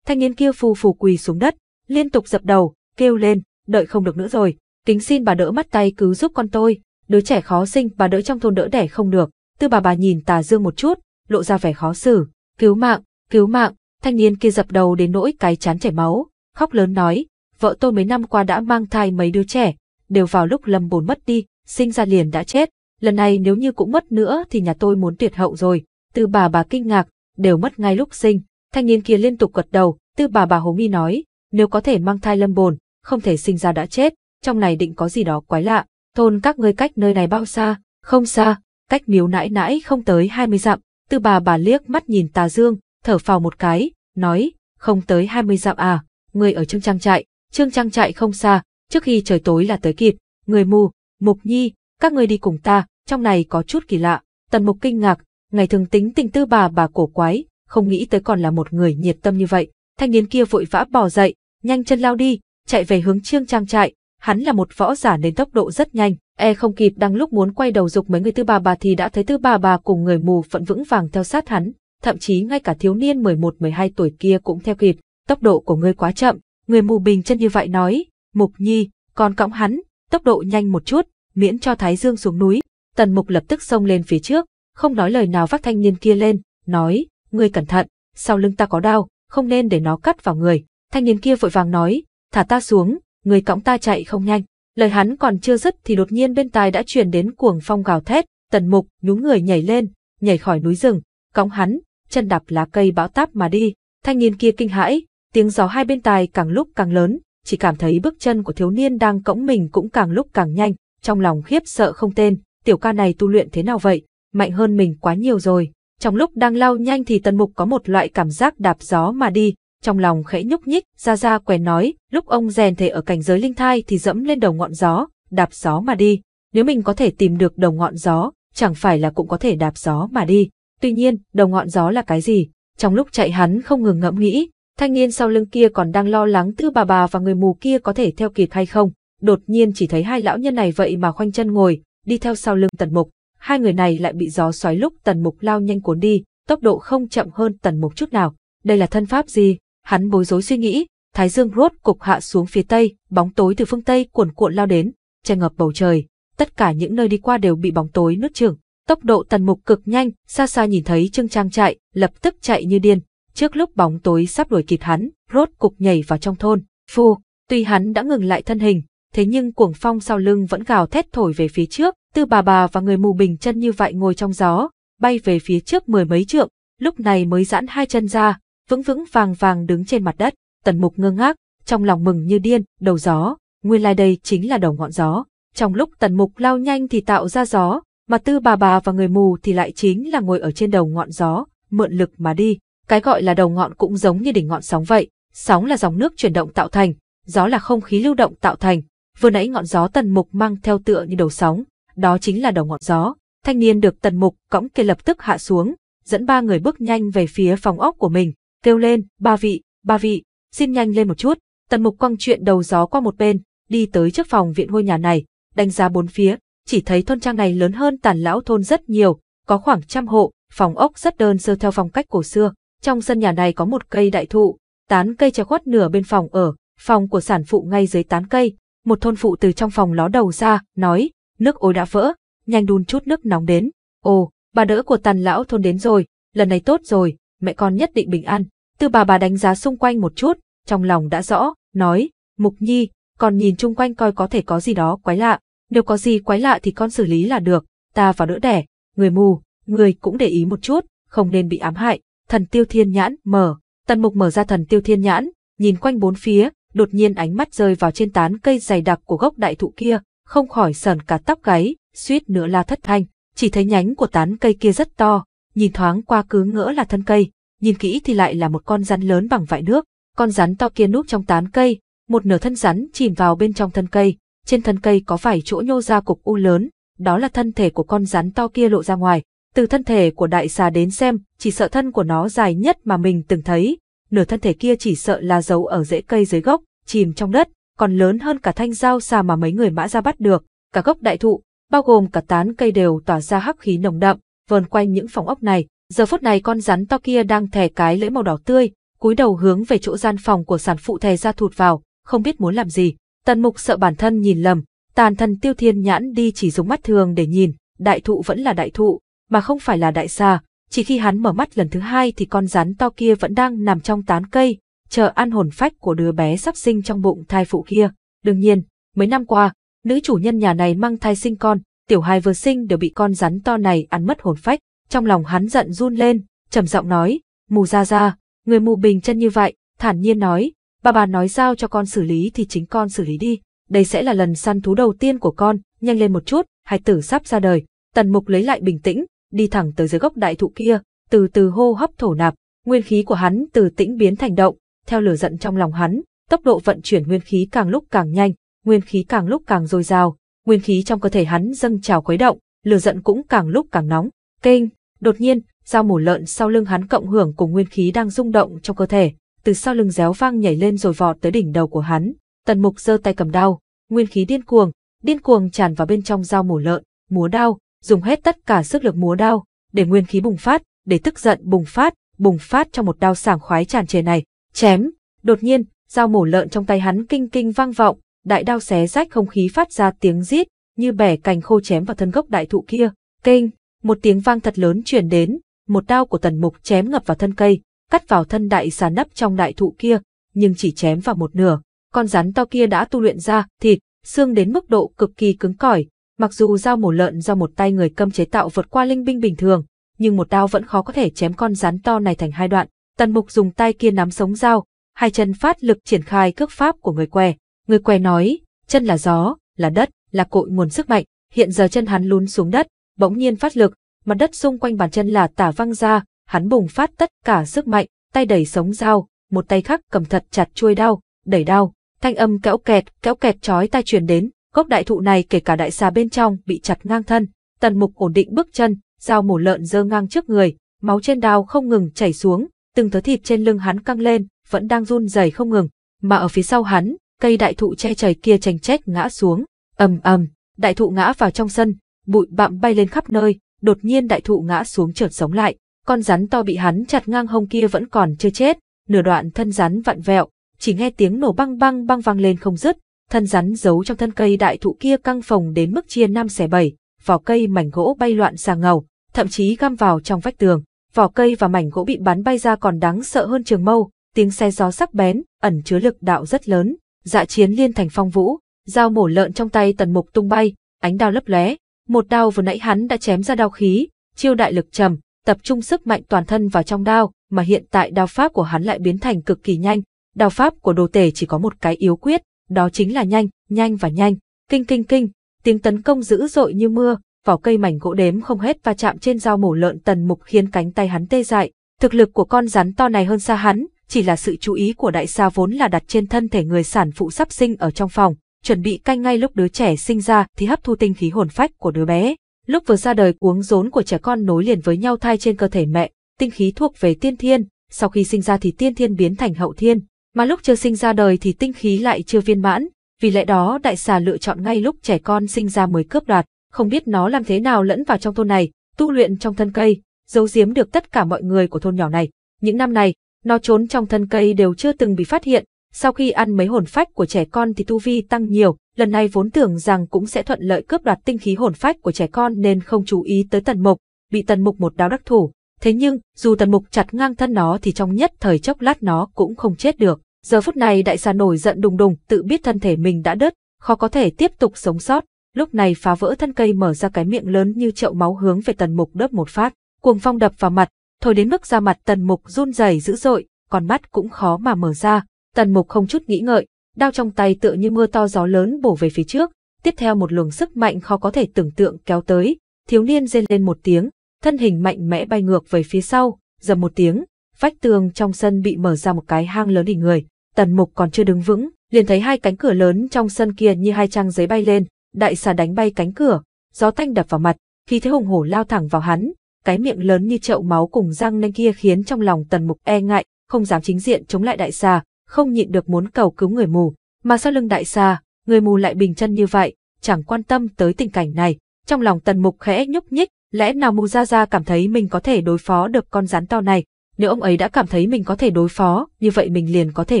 Thanh niên kia phù phù quỳ xuống đất, liên tục dập đầu, kêu lên, đợi không được nữa rồi, kính xin bà đỡ mắt tay cứu giúp con tôi, đứa trẻ khó sinh bà đỡ trong thôn đỡ đẻ không được. Tư bà bà nhìn tà dương một chút, lộ ra vẻ khó xử, cứu mạng, cứu mạng, thanh niên kia dập đầu đến nỗi cái chán chảy máu, khóc lớn nói, vợ tôi mấy năm qua đã mang thai mấy đứa trẻ, đều vào lúc lầm bồn mất đi, sinh ra liền đã chết, lần này nếu như cũng mất nữa thì nhà tôi muốn tuyệt hậu rồi. Tư bà bà kinh ngạc, đều mất ngay lúc sinh. Thanh niên kia liên tục gật đầu, tư bà bà hố nghi nói, nếu có thể mang thai lâm bồn, không thể sinh ra đã chết, trong này định có gì đó quái lạ. Thôn các ngươi cách nơi này bao xa, không xa, cách miếu nãi nãi không tới 20 dặm, tư bà bà liếc mắt nhìn tà dương, thở phào một cái, nói, không tới 20 dặm à, người ở Trương Trang Trại, Trương Trang Trại không xa, trước khi trời tối là tới kịp, người mù, mục nhi, các ngươi đi cùng ta, trong này có chút kỳ lạ, tần mục kinh ngạc, ngày thường tính tình tư bà bà cổ quái, không nghĩ tới còn là một người nhiệt tâm như vậy. Thanh niên kia vội vã bỏ dậy, nhanh chân lao đi, chạy về hướng Trương Trang trại, hắn là một võ giả nên tốc độ rất nhanh, e không kịp đang lúc muốn quay đầu dục mấy người tư bà bà thì đã thấy tư bà bà cùng người mù phận vững vàng theo sát hắn, thậm chí ngay cả thiếu niên 11-12 tuổi kia cũng theo kịp, tốc độ của người quá chậm, người mù bình chân như vậy nói, Mục Nhi, còn cõng hắn, tốc độ nhanh một chút, miễn cho Thái Dương xuống núi, Tần Mục lập tức xông lên phía trước, không nói lời nào vác thanh niên kia lên, nói, ngươi cẩn thận, sau lưng ta có đau, không nên để nó cắt vào người. Thanh niên kia vội vàng nói, thả ta xuống, người cõng ta chạy không nhanh. Lời hắn còn chưa dứt thì đột nhiên bên tai đã truyền đến cuồng phong gào thét, tần mục nhún người nhảy lên, nhảy khỏi núi rừng, cõng hắn, chân đạp lá cây bão táp mà đi. Thanh niên kia kinh hãi, tiếng gió hai bên tai càng lúc càng lớn, chỉ cảm thấy bước chân của thiếu niên đang cõng mình cũng càng lúc càng nhanh, trong lòng khiếp sợ không tên, tiểu ca này tu luyện thế nào vậy, mạnh hơn mình quá nhiều rồi. Trong lúc đang lao nhanh thì Tần Mục có một loại cảm giác đạp gió mà đi, trong lòng khẽ nhúc nhích, ra ra què nói, lúc ông rèn thể ở cảnh giới linh thai thì dẫm lên đầu ngọn gió, đạp gió mà đi. Nếu mình có thể tìm được đầu ngọn gió, chẳng phải là cũng có thể đạp gió mà đi. Tuy nhiên, đầu ngọn gió là cái gì? Trong lúc chạy hắn không ngừng ngẫm nghĩ, thanh niên sau lưng kia còn đang lo lắng tư bà bà và người mù kia có thể theo kịp hay không. Đột nhiên chỉ thấy hai lão nhân này vậy mà khoanh chân ngồi, đi theo sau lưng tần mục hai người này lại bị gió xoáy lúc tần mục lao nhanh cuốn đi, tốc độ không chậm hơn tần mục chút nào. Đây là thân pháp gì? Hắn bối rối suy nghĩ, thái dương rốt cục hạ xuống phía tây, bóng tối từ phương tây cuồn cuộn lao đến, che ngập bầu trời. Tất cả những nơi đi qua đều bị bóng tối nuốt chửng. Tốc độ tần mục cực nhanh, xa xa nhìn thấy Trương Trang chạy, lập tức chạy như điên. Trước lúc bóng tối sắp đuổi kịp hắn, rốt cục nhảy vào trong thôn. Phu, tuy hắn đã ngừng lại thân hình, thế nhưng cuồng phong sau lưng vẫn gào thét thổi về phía trước, Tư bà bà và người mù bình chân như vậy ngồi trong gió, bay về phía trước mười mấy trượng, lúc này mới giãn hai chân ra, vững vững vàng vàng đứng trên mặt đất, tần mục ngơ ngác, trong lòng mừng như điên, đầu gió, nguyên lai đây chính là đầu ngọn gió. Trong lúc tần mục lao nhanh thì tạo ra gió, mà tư bà bà và người mù thì lại chính là ngồi ở trên đầu ngọn gió, mượn lực mà đi. Cái gọi là đầu ngọn cũng giống như đỉnh ngọn sóng vậy, sóng là dòng nước chuyển động tạo thành, gió là không khí lưu động tạo thành. Vừa nãy ngọn gió tần mục mang theo tựa như đầu sóng, đó chính là đầu ngọn gió. Thanh niên được tần mục cõng kia lập tức hạ xuống, dẫn ba người bước nhanh về phía phòng ốc của mình, kêu lên, ba vị, ba vị, xin nhanh lên một chút. Tần mục quăng chuyện đầu gió qua một bên, đi tới trước phòng viện ngôi nhà này, đánh giá bốn phía, chỉ thấy thôn trang này lớn hơn tàn lão thôn rất nhiều, có khoảng trăm hộ, phòng ốc rất đơn sơ theo phong cách cổ xưa. Trong sân nhà này có một cây đại thụ, tán cây che khuất nửa bên phòng ở, phòng của sản phụ ngay dưới tán cây. Một thôn phụ từ trong phòng ló đầu ra, nói, nước ối đã vỡ, nhanh đun chút nước nóng đến. Ồ, bà đỡ của tàn lão thôn đến rồi, lần này tốt rồi, mẹ con nhất định bình an. Tư bà bà đánh giá xung quanh một chút, trong lòng đã rõ, nói, Mục Nhi, còn nhìn chung quanh coi có thể có gì đó quái lạ, nếu có gì quái lạ thì con xử lý là được, ta vào đỡ đẻ, người mù, người cũng để ý một chút, không nên bị ám hại. Thần tiêu thiên nhãn mở, tần mục mở ra thần tiêu thiên nhãn, nhìn quanh bốn phía, đột nhiên ánh mắt rơi vào trên tán cây dày đặc của gốc đại thụ kia, không khỏi sờn cả tóc gáy, suýt nữa la thất thanh, chỉ thấy nhánh của tán cây kia rất to, nhìn thoáng qua cứ ngỡ là thân cây, nhìn kỹ thì lại là một con rắn lớn bằng vại nước, con rắn to kia núp trong tán cây, một nửa thân rắn chìm vào bên trong thân cây, trên thân cây có vài chỗ nhô ra cục u lớn, đó là thân thể của con rắn to kia lộ ra ngoài, từ thân thể của đại xà đến xem, chỉ sợ thân của nó dài nhất mà mình từng thấy, nửa thân thể kia chỉ sợ là giấu ở rễ cây dưới gốc, chìm trong đất, còn lớn hơn cả thanh dao xà mà mấy người mã ra bắt được, cả gốc đại thụ, bao gồm cả tán cây đều tỏa ra hắc khí nồng đậm, vờn quanh những phòng ốc này. Giờ phút này con rắn to kia đang thè cái lưỡi màu đỏ tươi, cúi đầu hướng về chỗ gian phòng của sản phụ thè ra thụt vào, không biết muốn làm gì. Tần mục sợ bản thân nhìn lầm, tàn thần tiêu thiên nhãn đi chỉ dùng mắt thường để nhìn, đại thụ vẫn là đại thụ, mà không phải là đại xà. Chỉ khi hắn mở mắt lần thứ hai thì con rắn to kia vẫn đang nằm trong tán cây, chờ ăn hồn phách của đứa bé sắp sinh trong bụng thai phụ kia. Đương nhiên, mấy năm qua, nữ chủ nhân nhà này mang thai sinh con, tiểu hài vừa sinh đều bị con rắn to này ăn mất hồn phách, trong lòng hắn giận run lên, trầm giọng nói, mù ra ra, người mù bình chân như vậy, thản nhiên nói, bà bà nói giao cho con xử lý thì chính con xử lý đi, đây sẽ là lần săn thú đầu tiên của con, nhanh lên một chút, hài tử sắp ra đời, tần mục lấy lại bình tĩnh, đi thẳng tới dưới gốc đại thụ kia, từ từ hô hấp thổ nạp, nguyên khí của hắn từ tĩnh biến thành động, theo lửa giận trong lòng hắn, tốc độ vận chuyển nguyên khí càng lúc càng nhanh, nguyên khí càng lúc càng dồi dào, nguyên khí trong cơ thể hắn dâng trào khuấy động, lửa giận cũng càng lúc càng nóng. Kinh, đột nhiên, dao mổ lợn sau lưng hắn cộng hưởng cùng nguyên khí đang rung động trong cơ thể, từ sau lưng réo vang nhảy lên rồi vọt tới đỉnh đầu của hắn. Tần Mục giơ tay cầm đao, nguyên khí điên cuồng, điên cuồng tràn vào bên trong dao mổ lợn, múa đao, dùng hết tất cả sức lực múa đao, để nguyên khí bùng phát, để tức giận bùng phát, bùng phát trong một đao sảng khoái tràn trề này. Chém! Đột nhiên, dao mổ lợn trong tay hắn kinh kinh vang vọng, đại đao xé rách không khí phát ra tiếng rít, như bẻ cành khô chém vào thân gốc đại thụ kia. Kinh! Một tiếng vang thật lớn truyền đến, một đao của tần mục chém ngập vào thân cây, cắt vào thân đại xà nấp trong đại thụ kia, nhưng chỉ chém vào một nửa. Con rắn to kia đã tu luyện ra thịt, xương đến mức độ cực kỳ cứng cỏi. Mặc dù dao mổ lợn do một tay người câm chế tạo vượt qua linh binh bình thường, nhưng một đao vẫn khó có thể chém con rắn to này thành hai đoạn. Tần mục dùng tay kia nắm sống dao, hai chân phát lực triển khai cước pháp của người què. Người què nói, chân là gió, là đất, là cội nguồn sức mạnh, hiện giờ chân hắn lún xuống đất, bỗng nhiên phát lực, mặt đất xung quanh bàn chân là tả văng ra, hắn bùng phát tất cả sức mạnh, tay đẩy sống dao, một tay khác cầm thật chặt chuôi đao, đẩy đao, thanh âm kéo kẹt, kéo kẹt chói tai truyền đến, gốc đại thụ này kể cả đại xà bên trong bị chặt ngang thân, tần mục ổn định bước chân, dao mổ lợn giơ ngang trước người, máu trên đao không ngừng chảy xuống, từng thớ thịt trên lưng hắn căng lên, vẫn đang run rẩy không ngừng, mà ở phía sau hắn, cây đại thụ che trời kia chành chách ngã xuống, ầm ầm, đại thụ ngã vào trong sân, bụi bặm bay lên khắp nơi, đột nhiên đại thụ ngã xuống chợt sống lại, con rắn to bị hắn chặt ngang hông kia vẫn còn chưa chết, nửa đoạn thân rắn vặn vẹo, chỉ nghe tiếng nổ băng băng băng vang lên không dứt, thân rắn giấu trong thân cây đại thụ kia căng phồng đến mức chia năm xẻ bảy, vào cây mảnh gỗ bay loạn xà ngầu, thậm chí găm vào trong vách tường vỏ cây và mảnh gỗ bị bắn bay ra còn đáng sợ hơn trường mâu, tiếng xe gió sắc bén, ẩn chứa lực đạo rất lớn, dạ chiến liên thành phong vũ, dao mổ lợn trong tay tần mục tung bay, ánh đao lấp lóe, một đao vừa nãy hắn đã chém ra đao khí, chiêu đại lực trầm, tập trung sức mạnh toàn thân vào trong đao, mà hiện tại đao pháp của hắn lại biến thành cực kỳ nhanh, đao pháp của đồ tể chỉ có một cái yếu quyết, đó chính là nhanh, nhanh và nhanh, kinh kinh kinh, tiếng tấn công dữ dội như mưa, vào cây mảnh gỗ đếm không hết va chạm trên dao mổ lợn tần mục khiến cánh tay hắn tê dại. Thực lực của con rắn to này hơn xa hắn, chỉ là sự chú ý của đại xa vốn là đặt trên thân thể người sản phụ sắp sinh ở trong phòng, chuẩn bị canh ngay lúc đứa trẻ sinh ra thì hấp thu tinh khí hồn phách của đứa bé. Lúc vừa ra đời uống rốn của trẻ con nối liền với nhau thai trên cơ thể mẹ, tinh khí thuộc về tiên thiên, sau khi sinh ra thì tiên thiên biến thành hậu thiên, mà lúc chưa sinh ra đời thì tinh khí lại chưa viên mãn, vì lẽ đó đại xà lựa chọn ngay lúc trẻ con sinh ra mới cướp đoạt không biết nó làm thế nào lẫn vào trong thôn này, tu luyện trong thân cây, giấu giếm được tất cả mọi người của thôn nhỏ này. Những năm này, nó trốn trong thân cây đều chưa từng bị phát hiện, sau khi ăn mấy hồn phách của trẻ con thì tu vi tăng nhiều, lần này vốn tưởng rằng cũng sẽ thuận lợi cướp đoạt tinh khí hồn phách của trẻ con nên không chú ý tới tần mục, bị tần mục một đao đắc thủ. Thế nhưng, dù tần mục chặt ngang thân nó thì trong nhất thời chốc lát nó cũng không chết được. Giờ phút này đại xà nổi giận đùng đùng tự biết thân thể mình đã đứt, khó có thể tiếp tục sống sót, lúc này phá vỡ thân cây mở ra cái miệng lớn như chậu máu hướng về tần mục đớp một phát, cuồng phong đập vào mặt, thổi đến mức da mặt tần mục run rẩy dữ dội, còn mắt cũng khó mà mở ra, tần mục không chút nghĩ ngợi, đao trong tay tựa như mưa to gió lớn bổ về phía trước, tiếp theo một luồng sức mạnh khó có thể tưởng tượng kéo tới, thiếu niên rên lên một tiếng, thân hình mạnh mẽ bay ngược về phía sau, dầm một tiếng, vách tường trong sân bị mở ra một cái hang lớn hình người, tần mục còn chưa đứng vững, liền thấy hai cánh cửa lớn trong sân kia như hai trang giấy bay lên, đại xà đánh bay cánh cửa, gió thanh đập vào mặt, khi thế hùng hổ lao thẳng vào hắn, cái miệng lớn như chậu máu cùng răng nanh kia khiến trong lòng tần mục e ngại, không dám chính diện chống lại đại xà, không nhịn được muốn cầu cứu người mù, mà sau lưng đại xà, người mù lại bình chân như vậy, chẳng quan tâm tới tình cảnh này, trong lòng tần mục khẽ nhúc nhích, lẽ nào mù ra ra cảm thấy mình có thể đối phó được con rắn to này, nếu ông ấy đã cảm thấy mình có thể đối phó, như vậy mình liền có thể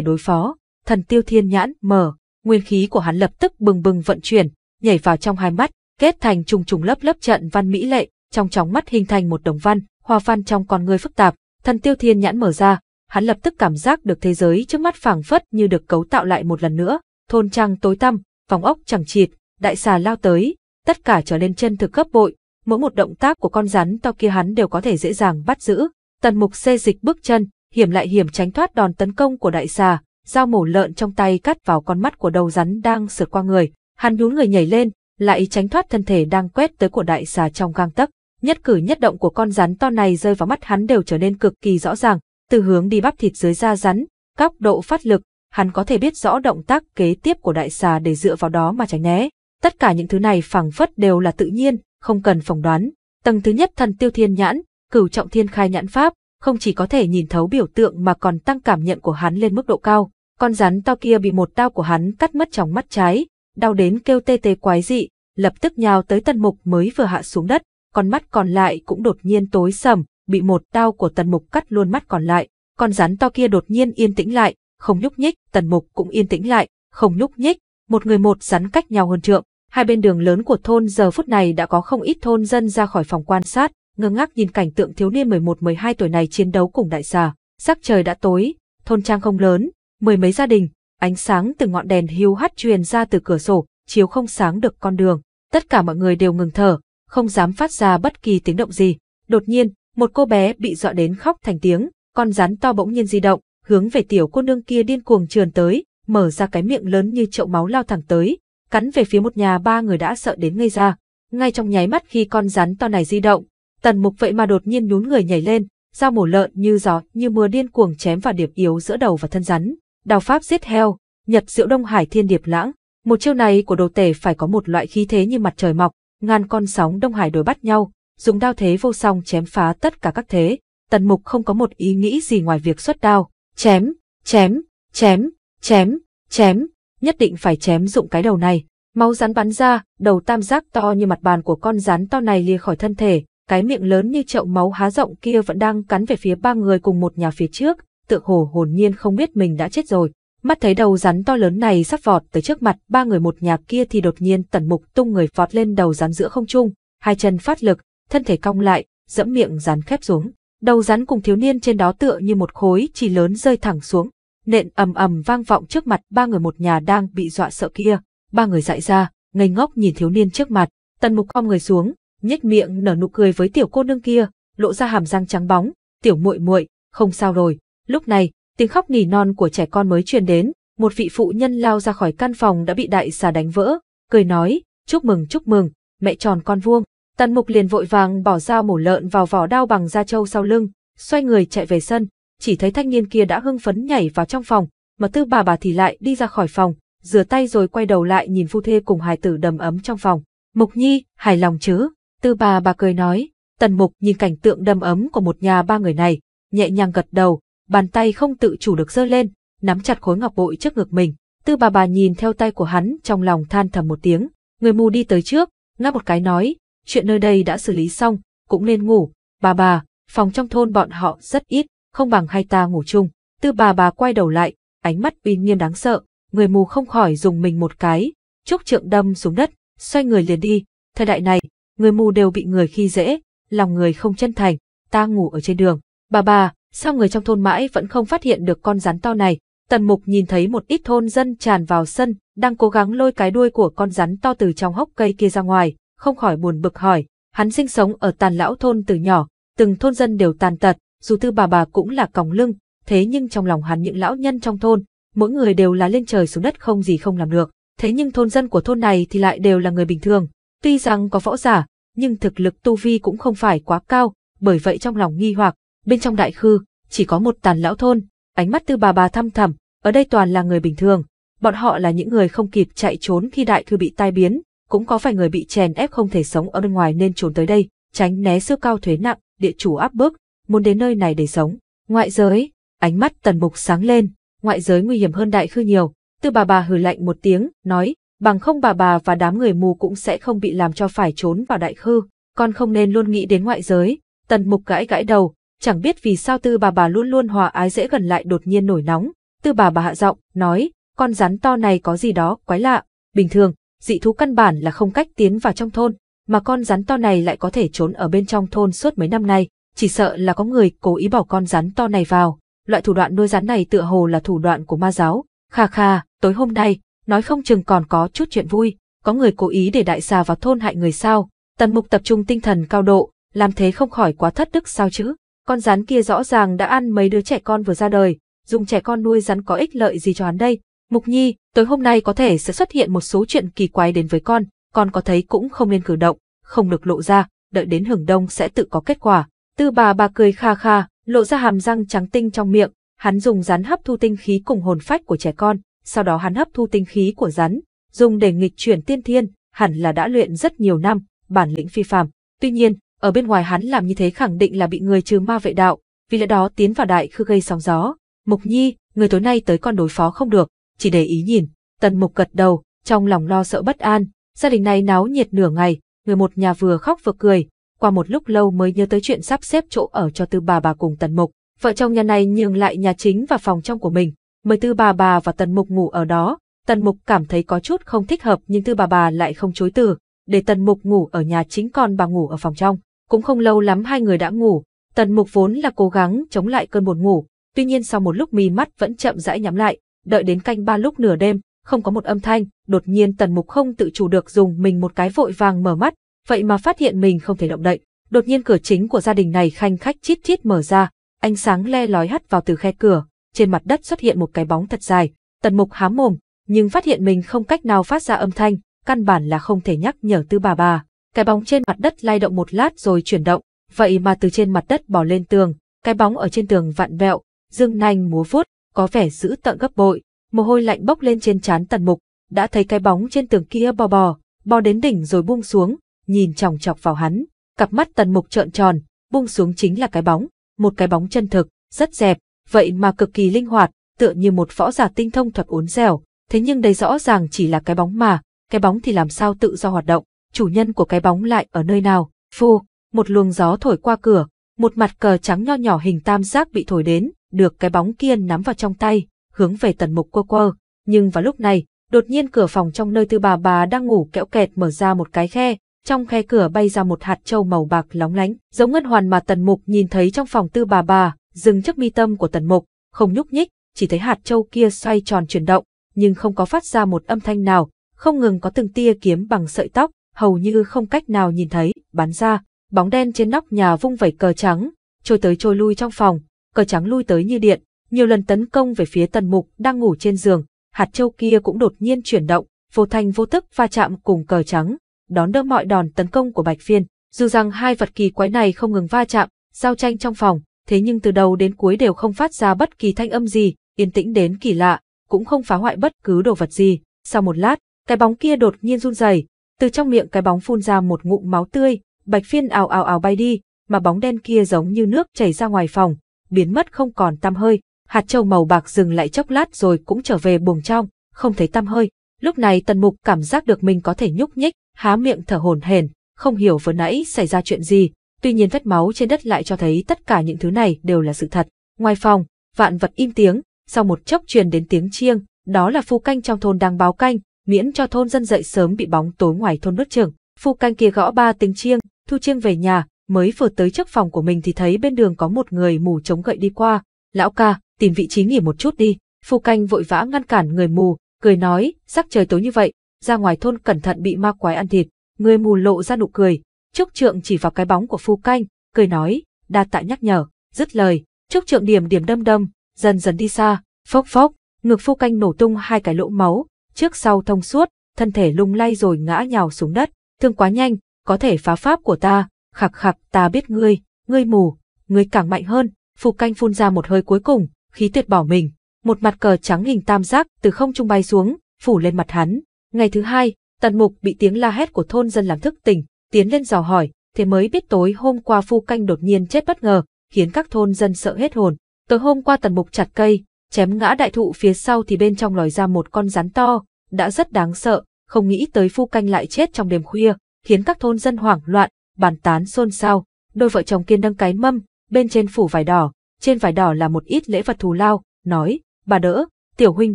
đối phó, thần tiêu thiên nhãn mở, nguyên khí của hắn lập tức bừng bừng vận chuyển, nhảy vào trong hai mắt, kết thành trùng trùng lớp lớp trận văn mỹ lệ, trong chóng mắt hình thành một đồng văn, hoa văn trong con người phức tạp, thần tiêu thiên nhãn mở ra, hắn lập tức cảm giác được thế giới trước mắt phảng phất như được cấu tạo lại một lần nữa, thôn trang tối tăm, vòng ốc chẳng chịt, đại xà lao tới, tất cả trở lên chân thực gấp bội, mỗi một động tác của con rắn to kia hắn đều có thể dễ dàng bắt giữ. Tần mục xê dịch bước chân, hiểm lại hiểm tránh thoát đòn tấn công của đại xà, dao mổ lợn trong tay cắt vào con mắt của đầu rắn đang sượt qua người, Hắn nhún người nhảy lên, lại tránh thoát thân thể đang quét tới của đại xà trong gang tấc. Nhất cử nhất động của con rắn to này rơi vào mắt hắn đều trở nên cực kỳ rõ ràng, từ hướng đi bắp thịt dưới da rắn, góc độ phát lực, hắn có thể biết rõ động tác kế tiếp của đại xà để dựa vào đó mà tránh né. Tất cả những thứ này phẳng phất đều là tự nhiên, không cần phỏng đoán. Tầng thứ nhất thần tiêu thiên nhãn, cửu trọng thiên khai nhãn pháp, không chỉ có thể nhìn thấu biểu tượng mà còn tăng cảm nhận của hắn lên mức độ cao. Con rắn to kia bị một đao của hắn cắt mất trong mắt trái, đau đến kêu tê tê quái dị, lập tức nhào tới tần mục mới vừa hạ xuống đất, con mắt còn lại cũng đột nhiên tối sầm, bị một đao của tần mục cắt luôn mắt còn lại, con rắn to kia đột nhiên yên tĩnh lại, không nhúc nhích, tần mục cũng yên tĩnh lại, không nhúc nhích, một người một rắn cách nhau hơn trượng. Hai bên đường lớn của thôn giờ phút này đã có không ít thôn dân ra khỏi phòng quan sát, ngơ ngác nhìn cảnh tượng thiếu niên 11-12 tuổi này chiến đấu cùng đại xà. Sắc trời đã tối, thôn trang không lớn, mười mấy gia đình, Ánh sáng từ ngọn đèn hiu hắt truyền ra từ cửa sổ, chiếu không sáng được con đường. Tất cả mọi người đều ngừng thở, không dám phát ra bất kỳ tiếng động gì. Đột nhiên, một cô bé bị dọa đến khóc thành tiếng, con rắn to bỗng nhiên di động, hướng về tiểu cô nương kia điên cuồng trườn tới, mở ra cái miệng lớn như chậu máu lao thẳng tới, cắn về phía một nhà ba người đã sợ đến ngây ra. Ngay trong nháy mắt khi con rắn to này di động, tần mục vậy mà đột nhiên nhún người nhảy lên, dao mổ lợn như gió như mưa điên cuồng chém vào điểm yếu giữa đầu và thân rắn đào pháp giết heo, nhật diệu đông hải thiên điệp lãng. Một chiêu này của đồ tể phải có một loại khí thế như mặt trời mọc, ngàn con sóng đông hải đối bắt nhau, dùng đao thế vô song chém phá tất cả các thế. Tần mục không có một ý nghĩ gì ngoài việc xuất đao, chém, chém, chém, chém, chém, nhất định phải chém dụng cái đầu này. Máu rắn bắn ra, đầu tam giác to như mặt bàn của con rắn to này lìa khỏi thân thể, cái miệng lớn như chậu máu há rộng kia vẫn đang cắn về phía ba người cùng một nhà phía trước, tựa hồ hồn nhiên không biết mình đã chết rồi. Mắt thấy đầu rắn to lớn này sắp vọt tới trước mặt ba người một nhà kia thì đột nhiên tần mục tung người vọt lên đầu rắn giữa không trung, hai chân phát lực, thân thể cong lại, dẫm miệng rắn khép xuống. Đầu rắn cùng thiếu niên trên đó tựa như một khối chỉ lớn rơi thẳng xuống, nện ầm ầm vang vọng trước mặt ba người một nhà đang bị dọa sợ kia. Ba người dại ra, ngây ngốc nhìn thiếu niên trước mặt, tần mục cong người xuống, nhếch miệng nở nụ cười với tiểu cô nương kia, lộ ra hàm răng trắng bóng, "Tiểu muội muội, không sao rồi, Lúc này, tiếng khóc nỉ non của trẻ con mới truyền đến, một vị phụ nhân lao ra khỏi căn phòng đã bị đại xà đánh vỡ, cười nói, chúc mừng chúc mừng, mẹ tròn con vuông. Tần mục liền vội vàng bỏ dao mổ lợn vào vỏ đao bằng da trâu sau lưng, xoay người chạy về sân, chỉ thấy thanh niên kia đã hưng phấn nhảy vào trong phòng, mà tư bà bà thì lại đi ra khỏi phòng, rửa tay rồi quay đầu lại nhìn phu thê cùng hài tử đầm ấm trong phòng. Mục nhi, hài lòng chứ? Tư bà bà cười nói, tần mục nhìn cảnh tượng đầm ấm của một nhà ba người này, nhẹ nhàng gật đầu, bàn tay không tự chủ được giơ lên, nắm chặt khối ngọc bội trước ngực mình. Tư bà bà nhìn theo tay của hắn trong lòng than thầm một tiếng, người mù đi tới trước, ngáp một cái nói, chuyện nơi đây đã xử lý xong, cũng nên ngủ, bà bà, phòng trong thôn bọn họ rất ít, không bằng hai ta ngủ chung. Tư bà bà quay đầu lại, ánh mắt uy nghiêm đáng sợ, người mù không khỏi dùng mình một cái, chốc trượng đâm xuống đất, xoay người liền đi. Thời đại này, người mù đều bị người khi dễ, lòng người không chân thành, ta ngủ ở trên đường. Bà bà, sao người trong thôn mãi vẫn không phát hiện được con rắn to này. Tần Mục nhìn thấy một ít thôn dân tràn vào sân, đang cố gắng lôi cái đuôi của con rắn to từ trong hốc cây kia ra ngoài, không khỏi buồn bực hỏi. Hắn sinh sống ở tàn lão thôn từ nhỏ, từng thôn dân đều tàn tật, dù tư bà bà cũng là còng lưng, thế nhưng trong lòng hắn những lão nhân trong thôn, mỗi người đều là lên trời xuống đất không gì không làm được. Thế nhưng thôn dân của thôn này thì lại đều là người bình thường, tuy rằng có võ giả, nhưng thực lực tu vi cũng không phải quá cao, bởi vậy trong lòng nghi hoặc, bên trong đại khư, chỉ có một tàn lão thôn, ánh mắt tư bà bà thăm thẳm, ở đây toàn là người bình thường, bọn họ là những người không kịp chạy trốn khi đại thư bị tai biến, cũng có phải người bị chèn ép không thể sống ở bên ngoài nên trốn tới đây, tránh né siêu cao thuế nặng, địa chủ áp bức, muốn đến nơi này để sống. Ngoại giới, ánh mắt tần mục sáng lên, ngoại giới nguy hiểm hơn đại khư nhiều, tư bà bà hừ lạnh một tiếng, nói, bằng không bà bà và đám người mù cũng sẽ không bị làm cho phải trốn vào đại khư, con không nên luôn nghĩ đến ngoại giới. Tần mục gãi gãi đầu, Chẳng biết vì sao tư bà bà luôn luôn hòa ái dễ gần lại đột nhiên nổi nóng. Tư bà bà hạ giọng, nói, con rắn to này có gì đó, quái lạ. Bình thường, dị thú căn bản là không cách tiến vào trong thôn, mà con rắn to này lại có thể trốn ở bên trong thôn suốt mấy năm nay. Chỉ sợ là có người cố ý bỏ con rắn to này vào. Loại thủ đoạn nuôi rắn này tựa hồ là thủ đoạn của ma giáo. Kha kha, tối hôm nay, nói không chừng còn có chút chuyện vui. Có người cố ý để đại xà vào thôn hại người sao. Tần mục tập trung tinh thần cao độ, làm thế không khỏi quá thất đức sao chứ con rắn kia rõ ràng đã ăn mấy đứa trẻ con vừa ra đời, dùng trẻ con nuôi rắn có ích lợi gì cho hắn đây. Mục Nhi, tối hôm nay có thể sẽ xuất hiện một số chuyện kỳ quái đến với con, con có thấy cũng không nên cử động, không được lộ ra, đợi đến hưởng đông sẽ tự có kết quả. Tư bà bà cười kha kha, lộ ra hàm răng trắng tinh trong miệng, hắn dùng rắn hấp thu tinh khí cùng hồn phách của trẻ con, sau đó hắn hấp thu tinh khí của rắn, dùng để nghịch chuyển tiên thiên, hẳn là đã luyện rất nhiều năm, bản lĩnh phi phàm. Tuy nhiên, ở bên ngoài hắn làm như thế khẳng định là bị người trừ ma vệ đạo, vì lẽ đó tiến vào đại khư gây sóng gió. Mục Nhi, người tối nay tới con đối phó không được, chỉ để ý nhìn. Tần Mục gật đầu, trong lòng lo sợ bất an, gia đình này náo nhiệt nửa ngày, người một nhà vừa khóc vừa cười, qua một lúc lâu mới nhớ tới chuyện sắp xếp chỗ ở cho Tư bà bà cùng Tần Mục. Vợ chồng nhà này nhường lại nhà chính và phòng trong của mình, mời Tư bà bà và Tần Mục ngủ ở đó. Tần Mục cảm thấy có chút không thích hợp nhưng Tư bà bà lại không chối từ, để Tần Mục ngủ ở nhà chính còn bà ngủ ở phòng trong. Cũng không lâu lắm hai người đã ngủ, tần mục vốn là cố gắng chống lại cơn buồn ngủ, tuy nhiên sau một lúc mì mắt vẫn chậm rãi nhắm lại, đợi đến canh ba lúc nửa đêm, không có một âm thanh, đột nhiên tần mục không tự chủ được dùng mình một cái vội vàng mở mắt, vậy mà phát hiện mình không thể động đậy. Đột nhiên cửa chính của gia đình này khanh khách chít chít mở ra, ánh sáng le lói hắt vào từ khe cửa, trên mặt đất xuất hiện một cái bóng thật dài. Tần mục há mồm, nhưng phát hiện mình không cách nào phát ra âm thanh, căn bản là không thể nhắc nhở tư bà bà. Cái bóng trên mặt đất lay động một lát rồi chuyển động, vậy mà từ trên mặt đất bỏ lên tường, cái bóng ở trên tường vặn vẹo, dương nanh múa vuốt, có vẻ dữ tợn gấp bội, mồ hôi lạnh bốc lên trên trán Tần Mục, đã thấy cái bóng trên tường kia bò bò, bò đến đỉnh rồi buông xuống, nhìn chòng chọc vào hắn, cặp mắt Tần Mục trợn tròn, buông xuống chính là cái bóng, một cái bóng chân thực, rất dẹp, vậy mà cực kỳ linh hoạt, tựa như một võ giả tinh thông thuật uốn dẻo, thế nhưng đây rõ ràng chỉ là cái bóng mà, cái bóng thì làm sao tự do hoạt động chủ nhân của cái bóng lại ở nơi nào. Phu, một luồng gió thổi qua cửa, một mặt cờ trắng nho nhỏ hình tam giác bị thổi đến, được cái bóng kia nắm vào trong tay, hướng về tần mục quơ quơ. Nhưng vào lúc này, đột nhiên cửa phòng trong nơi tư bà bà đang ngủ kẽo kẹt mở ra một cái khe, trong khe cửa bay ra một hạt trâu màu bạc lóng lánh, giống ngân hoàn mà tần mục nhìn thấy trong phòng tư bà bà, dừng trước mi tâm của tần mục, không nhúc nhích, chỉ thấy hạt trâu kia xoay tròn chuyển động, nhưng không có phát ra một âm thanh nào, không ngừng có từng tia kiếm bằng sợi tóc, hầu như không cách nào nhìn thấy, bắn ra, bóng đen trên nóc nhà vung vẩy cờ trắng, trôi tới trôi lui trong phòng, cờ trắng lui tới như điện, nhiều lần tấn công về phía tần mục đang ngủ trên giường, hạt châu kia cũng đột nhiên chuyển động, vô thanh vô tức va chạm cùng cờ trắng, đón đỡ mọi đòn tấn công của Bạch Phiên. Dù rằng hai vật kỳ quái này không ngừng va chạm, giao tranh trong phòng, thế nhưng từ đầu đến cuối đều không phát ra bất kỳ thanh âm gì, yên tĩnh đến kỳ lạ, cũng không phá hoại bất cứ đồ vật gì. Sau một lát, cái bóng kia đột nhiên run rẩy, từ trong miệng cái bóng phun ra một ngụm máu tươi, bạch phiên ào ào ào bay đi, mà bóng đen kia giống như nước chảy ra ngoài phòng, biến mất không còn tăm hơi. Hạt châu màu bạc dừng lại chốc lát rồi cũng trở về buồng trong, không thấy tăm hơi. Lúc này tần mục cảm giác được mình có thể nhúc nhích, há miệng thở hổn hển, không hiểu vừa nãy xảy ra chuyện gì. Tuy nhiên vết máu trên đất lại cho thấy tất cả những thứ này đều là sự thật. Ngoài phòng, vạn vật im tiếng, sau một chốc truyền đến tiếng chiêng, đó là phu canh trong thôn đang báo canh, miễn cho thôn dân dậy sớm bị bóng tối ngoài thôn nuốt chửng. Phu canh kia gõ ba tiếng chiêng, Thu Chiêng về nhà, mới vừa tới trước phòng của mình thì thấy bên đường có một người mù chống gậy đi qua. Lão ca, tìm vị trí nghỉ một chút đi. Phu canh vội vã ngăn cản người mù, cười nói, sắc trời tối như vậy, ra ngoài thôn cẩn thận bị ma quái ăn thịt. Người mù lộ ra nụ cười, Trúc Trượng chỉ vào cái bóng của Phu canh, cười nói, đa tạ nhắc nhở, dứt lời, Trúc Trượng điểm điểm đâm đâm, dần dần đi xa, phốc phốc, ngực Phu canh nổ tung hai cái lỗ máu, trước sau thông suốt, thân thể lung lay rồi ngã nhào xuống đất, thương quá nhanh, có thể phá pháp của ta, khạc khạc ta biết ngươi, ngươi mù, ngươi càng mạnh hơn, Phục Canh phun ra một hơi cuối cùng, khí tuyệt bỏ mình, một mặt cờ trắng hình tam giác từ không trung bay xuống, phủ lên mặt hắn. Ngày thứ hai, Tần Mục bị tiếng la hét của thôn dân làm thức tỉnh, tiến lên dò hỏi, thế mới biết tối hôm qua Phu Canh đột nhiên chết bất ngờ, khiến các thôn dân sợ hết hồn. Tối hôm qua Tần Mục chặt cây, chém ngã đại thụ phía sau thì bên trong lòi ra một con rắn to, đã rất đáng sợ, không nghĩ tới phu canh lại chết trong đêm khuya, khiến các thôn dân hoảng loạn, bàn tán xôn xao, đôi vợ chồng kiên đăng cái mâm, bên trên phủ vải đỏ, trên vải đỏ là một ít lễ vật thù lao, nói, bà đỡ, tiểu huynh